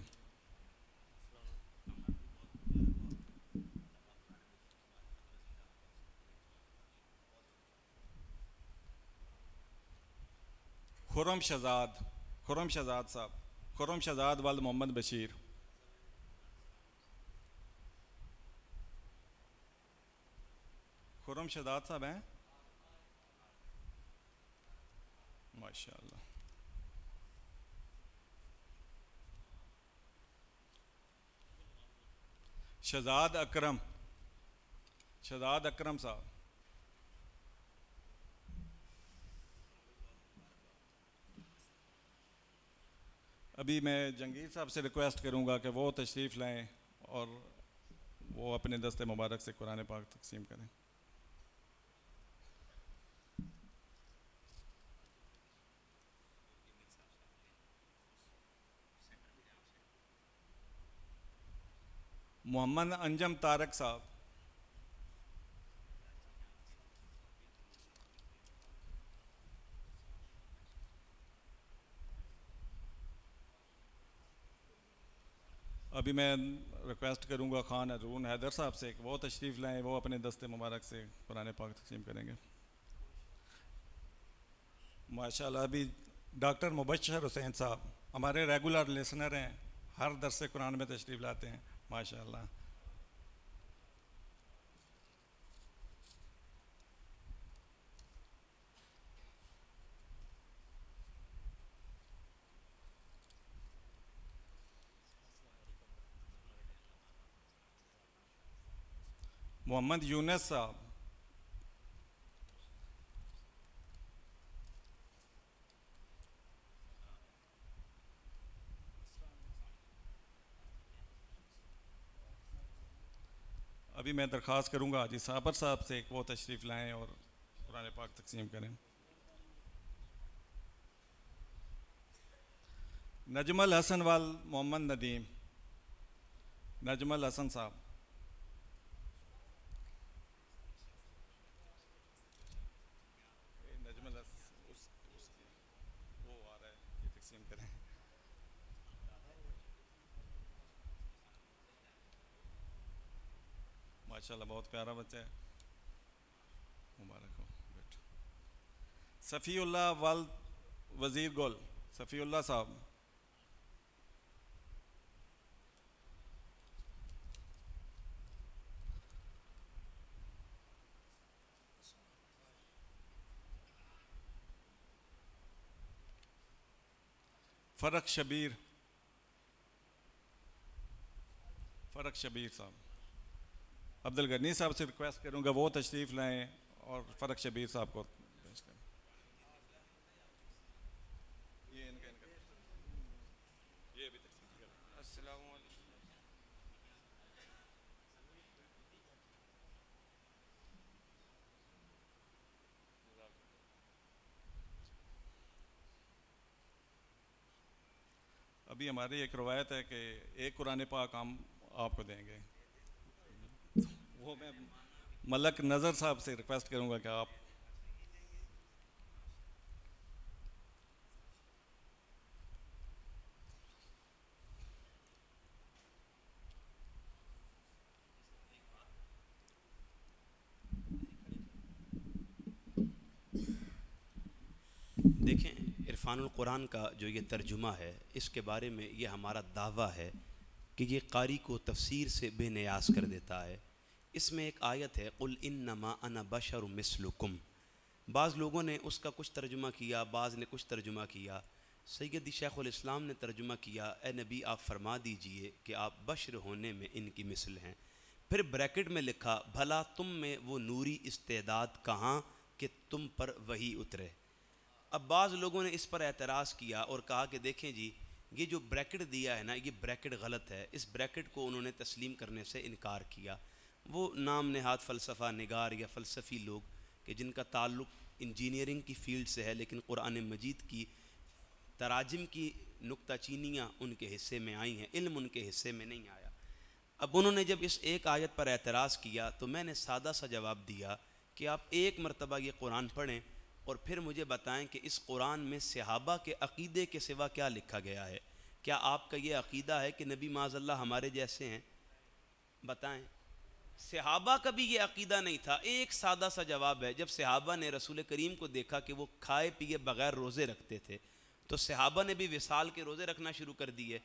खुरम शहजाद खुरम शहजाद साहब खुरम शहजाद वाल मोहम्मद बशीर खुर्रम शदाद साहब हैं माशा शहजाद अकरम शहजाद अकरम साहब अभी मैं जंगीर साहब से रिक्वेस्ट करूंगा कि वो तशरीफ़ लाएं और वो अपने दस्ते मुबारक से कुरान पाक तकसीम करें मोहम्मद अंजम तारक साहब अभी मैं रिक्वेस्ट करूंगा खान अरून हैदर साहब से वो तशरीफ़ लाएँ वो अपने दस्ते मुबारक से पुराने पाक तकसीम करेंगे माशाल्लाह अभी डॉक्टर मुबशर हुसैन साहब हमारे रेगुलर लिसनर हैं हर से कुरान में तशरीफ़ लाते हैं ما شاء الله محمد يونس صاحب अभी मैं दरख्वास्त करूँगा हाजी साबर साहब से एक वो तशरीफ़ लाएँ और कुरान पाक तकसीम करें नजमल हसन वाल मोहम्मद नदीम नजमल हसन साहब माशाल्लाह बहुत प्यारा बच्चा है मुबारक हो बेटा सफ़ील्ला वाल वज़ीर गोल सफ़ील्ला साहब फ़रक शबीर फ़रक शबीर साहब अब्दुल गनी साहब से रिक्वेस्ट करूँगा वो तशरीफ़ लाएँ और फ़रक शबीर साहब को अभी हमारी एक रवायत है कि एक कुरान पाक हम आपको देंगे वो मैं मलक नज़र साहब से रिक्वेस्ट करूंगा कि आप देखें इरफानुल कुरान का जो ये तर्जुमा है इसके बारे में ये हमारा दावा है कि ये कारी को तफसीर से बेनियाज कर देता है इसमें एक आयत है उल इन नमा अना बशर मिसलुकुम बाज़ लोगों ने उसका कुछ तर्जुमा किया बाज़ ने कुछ तर्जुमा किया सैद शेख़ुलस्लाम ने तर्जुमा किया ए नबी आप फरमा दीजिए कि आप बशर होने में इनकी मिसल हैं फिर ब्रैकेट में लिखा भला तुम में वो नूरी इस्तेदाद कहाँ कि तुम पर वही उतरे अब बाज़ लोगों ने इस पर एतराज़ किया और कहा कि देखें जी ये जो ब्रैकेट दिया है ना ये ब्रैकेट गलत है इस ब्रैकेट को उन्होंने तस्लीम करने से इनकार किया वो नाम नहाद फ़लसफ़ा नगार या फ़लसफ़ी लोग कि जिनका ताल्लुक इंजीनियरिंग की फ़ील्ड से है लेकिन कुरान मजीद की तराजम की नुकता चीनियाँ उनके हिस्से में आई हैं इल्म उनके हिस्से में नहीं आया अब उन्होंने जब इस एक आयत पर एतराज़ किया तो मैंने सादा सा जवाब दिया कि आप एक मरतबा ये कुरान पढ़ें और फिर मुझे बताएं कि इस कुरान में सिहाबा के अकीदे के सिवा क्या लिखा गया है क्या आपका ये अकीदा है कि नबी माजल्ला हमारे जैसे हैं बताएं सिहाबा का भी ये अकीदा नहीं था एक सादा सा जवाब है जब सिहाबा ने रसूल करीम को देखा कि वो खाए पिए बगैर रोज़े रखते थे तो सहाबा ने भी विसाल के रोज़े रखना शुरू कर दिए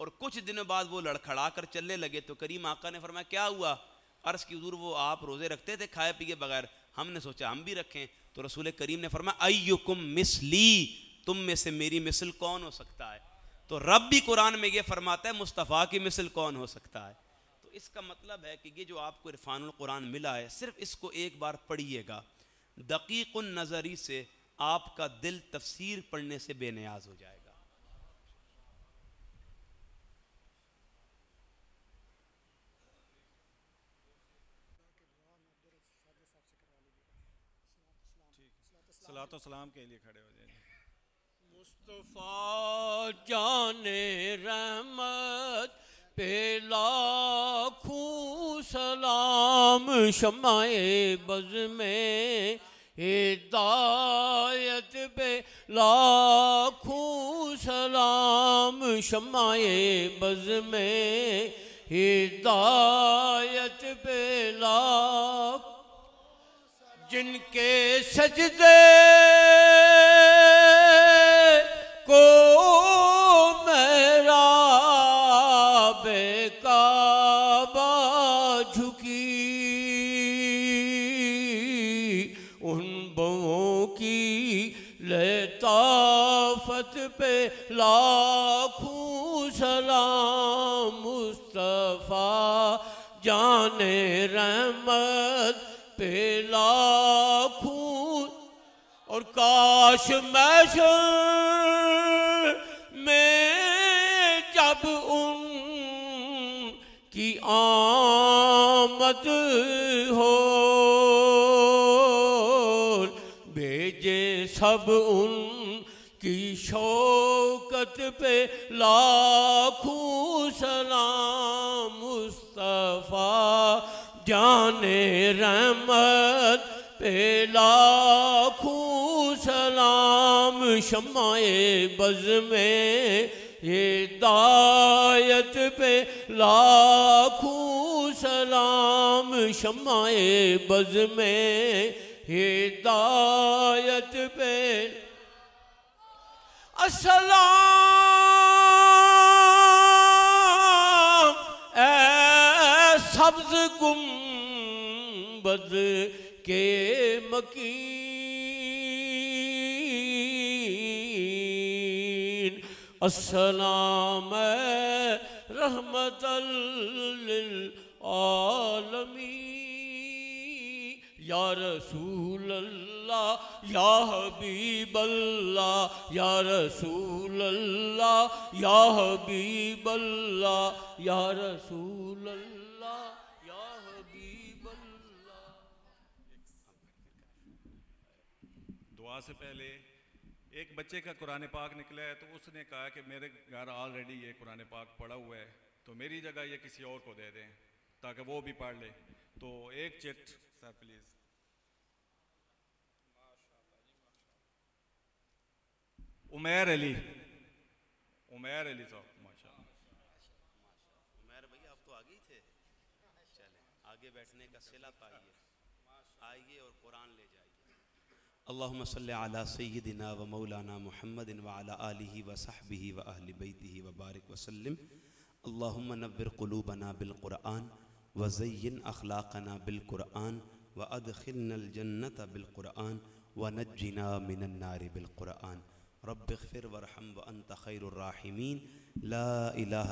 और कुछ दिनों बाद वो लड़खड़ा कर चलने लगे तो करीम आका ने फरमाया क्या हुआ अर्ज़ की दूर वो आप रोज़े रखते थे खाए पिए बगैर हमने सोचा हम भी रखें तो रसूल करीम ने फरमाया अयुकुम मिसली तुम में से मेरी मिसल कौन हो सकता है तो रब भी कुरान में ये फरमाता है मुस्तफ़ा की मिसल कौन हो सकता है इसका मतलब है कि ये जो आपको इरफान कुरान मिला है सिर्फ इसको एक बार पढ़िएगा दकीक नज़री से आपका दिल तफसीर पढ़ने से बेनियाज हो जाएगा सलात सलाम के लिए खड़े हो जाए मुस्तफ़ा जाने रहमत पे लाखों सलाम शमाए बज में हिदायत पे लाखों सलाम शमाए बज में हिदायत पे लाख जिनके सजदे लाखों सलाम मुस्तफ़ा जाने रहमत पे लाखों और काश मैश में जब उन की आमद हो भेजे सब उन की शौकत पे लाखों सलाम मुस्तफ़ा जाने रहमत पे लाखों सलाम शमाए बज में ये दायत पे लाखों सलाम शमाए बज में दायत पे असलाम ए सब्ज बद के मकीन असलाम रहमतल आलमी या रसूल अल्लाह या हबीब अल्लाह या रसूल अल्लाह या हबीब अल्लाह या रसूल अल्लाह या हबीब अल्लाह दुआ से पहले एक बच्चे का कुरान पाक निकला है तो उसने कहा कि मेरे घर ऑलरेडी ये कुरान पाक पड़ा हुआ है तो मेरी जगह ये किसी और को दे दें ताकि वो भी पढ़ ले तो एक chit sir please Umer Ali Umer Ali साहब तो, माशा उमेर भैया आप तो आगे ही थे चले आगे बैठने का सिला पाइए आइए और कुरान ले जाइए अल्लाह सल सैदिना व मौलाना महमद वाली व साहबी व अहल बैती व बारक वसलम अल्लाम नब्बर क़लूबना बिलकुरान वज़यन अखलाकना बिलकुरान व अदखिलजन्नत बिलकुरान व नजना मिनन्नार बिलकुरान रब फिर वरहम व अन तखैरमीन ला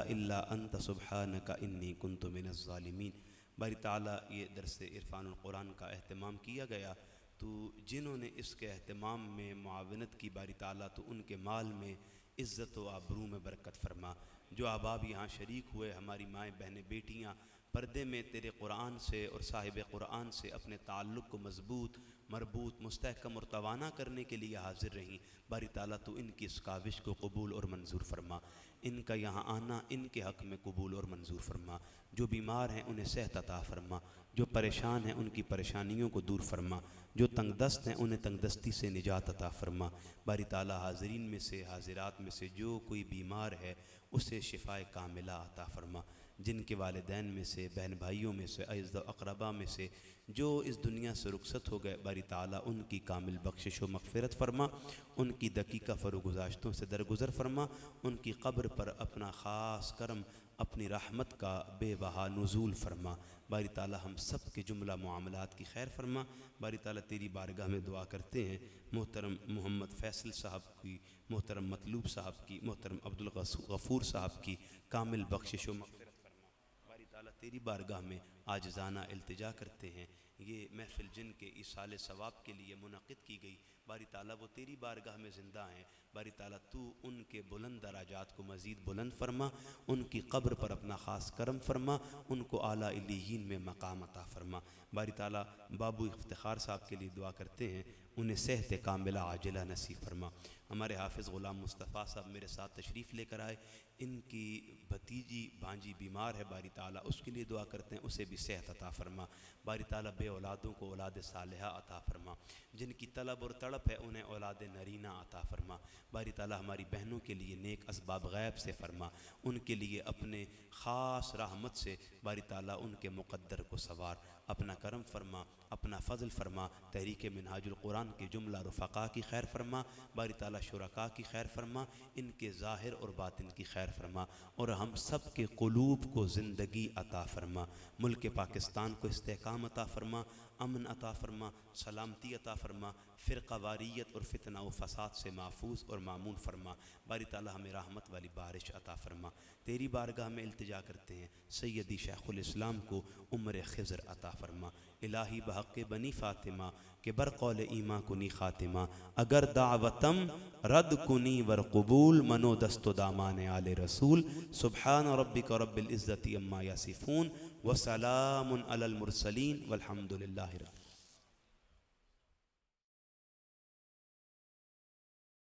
अन सुबहान का इन्नी कन तो मिनज़ालमीन बारी ताली ये दरस इरफानकुरान का अहतमाम किया गया तो जिन्होंने इसके अहतमाम में मावनत की बारी ताली तो उनके माल में इज़्ज़त व आबरू में बरकत फरमा जो अहबाब यहाँ शरीक हुए हमारी माएँ बहनें बेटियाँ पर्दे में तेरे कुरान से और साहिब कुरान से अपने ताल्लुक़ को मजबूत मरबूत मुस्तकम और तोाना करने के लिए हाजिर रहीं बारी ताली तो इनकी इस काविश को कबूल और मंजूर फरमा इनका यहाँ आना इनके हक़ में कबूल और मंजूर फरमा जो बीमार हैं उन्हें सेहत अता फरमा जो परेशान हैं उनकी परेशानियों को दूर फरमा जो तंगदस्त हैं उन्हें तंगदस्ती से निजात अता फरमा बारी ताली हाजरीन में से हाजिरात में से जो कोई बीमार है उसे शिफाए कामिला अता फरमा जिनके वालदेन में से बहन भाइयों में से अज्ज़ अकरबा में से जो इस दुनिया से रुखसत हो गए बारी ताली उनकी कामिल बख्शिश व मगफरत फरमा उनकी दकीका फरोगुजाश्तों से दरगुजर फरमा उनकी कब्र पर अपना ख़ास करम अपनी रहमत का बेबहा नजूल फरमा बारी ताला हम सब के जुमला मामलात की खैर फरमा बारी ताली तेरी बारगाह में दुआ करते हैं मोहतरम मोहम्मद फैसल साहब की मोहतरम मतलूब साहब की मोहतरम अब्दुल गफूर साहब की कामिल बख्शिश व मगफरत तेरी बारगाह में आज जाना अल्तजा करते हैं ये महफिल जिन के इसाल सवाब के लिए मुनद की गई बारी ताली वो तेरी बारगाह में ज़िंदा हैं बारी ताला तू उनके बुलंद दराजात को मज़ीद बुलंद फरमा उनकी कब्र पर अपना ख़ास करम फरमा उनको आला इलीन में मकाम अता फरमा बारी ताली बाबू इफ्तार साहब के लिए दुआ करते हैं उन्हें सेहत कामिला आजिला नसीब फरमा हमारे हाफिज़ ग़ुलाम मुस्तफ़ा साहब मेरे साथ तशरीफ़ लेकर आए इनकी भतीजी भांजी बीमार है बारी ताला उसके लिए दुआ करते हैं उसे भी सेहत अता फरमा बारी ताला बे औलादों को औलाद साल अता फरमा जिनकी तलब और तड़प है उन्हें औलाद नरीना अता फरमा बारी ताला हमारी बहनों के लिए नेक इसबाब गैब से फरमा उनके लिए अपने ख़ास राहमत से बारी ताला उनके मुकद्दर को सवार अपना करम फरमा अपना फजल फरमा तहरीक मिनहाजुल कुरान के जुमला रफ़ा की खैर फरमा बारी ताली शुरा की खैर फरमा इनके ज़ाहिर और बातिन की खैर फरमा और हम सब के कलूब को ज़िंदगी अता फरमा मुल्क पाकिस्तान को इसकाम अता फरमा امن عطا فرما سلامتی عطا فرما فرقہ واریت اور فتنہ و فساد سے محفوظ اور معمون فرما باری تعالی ہمیں رحمت والی بارش عطا فرما تیری بارگاہ میں التجا کرتے ہیں سیدی شیخ الاسلام کو عمر خضر عطا فرما الہی بحق بنی فاطمہ کہ برقول ایما کنی خاتمہ اگر دعوتم رد کنی ور قبول منو دست و دامان آل رسول سبحان ربک رب العزت اما یاسفون وسلام على المرسلين والحمد لله رب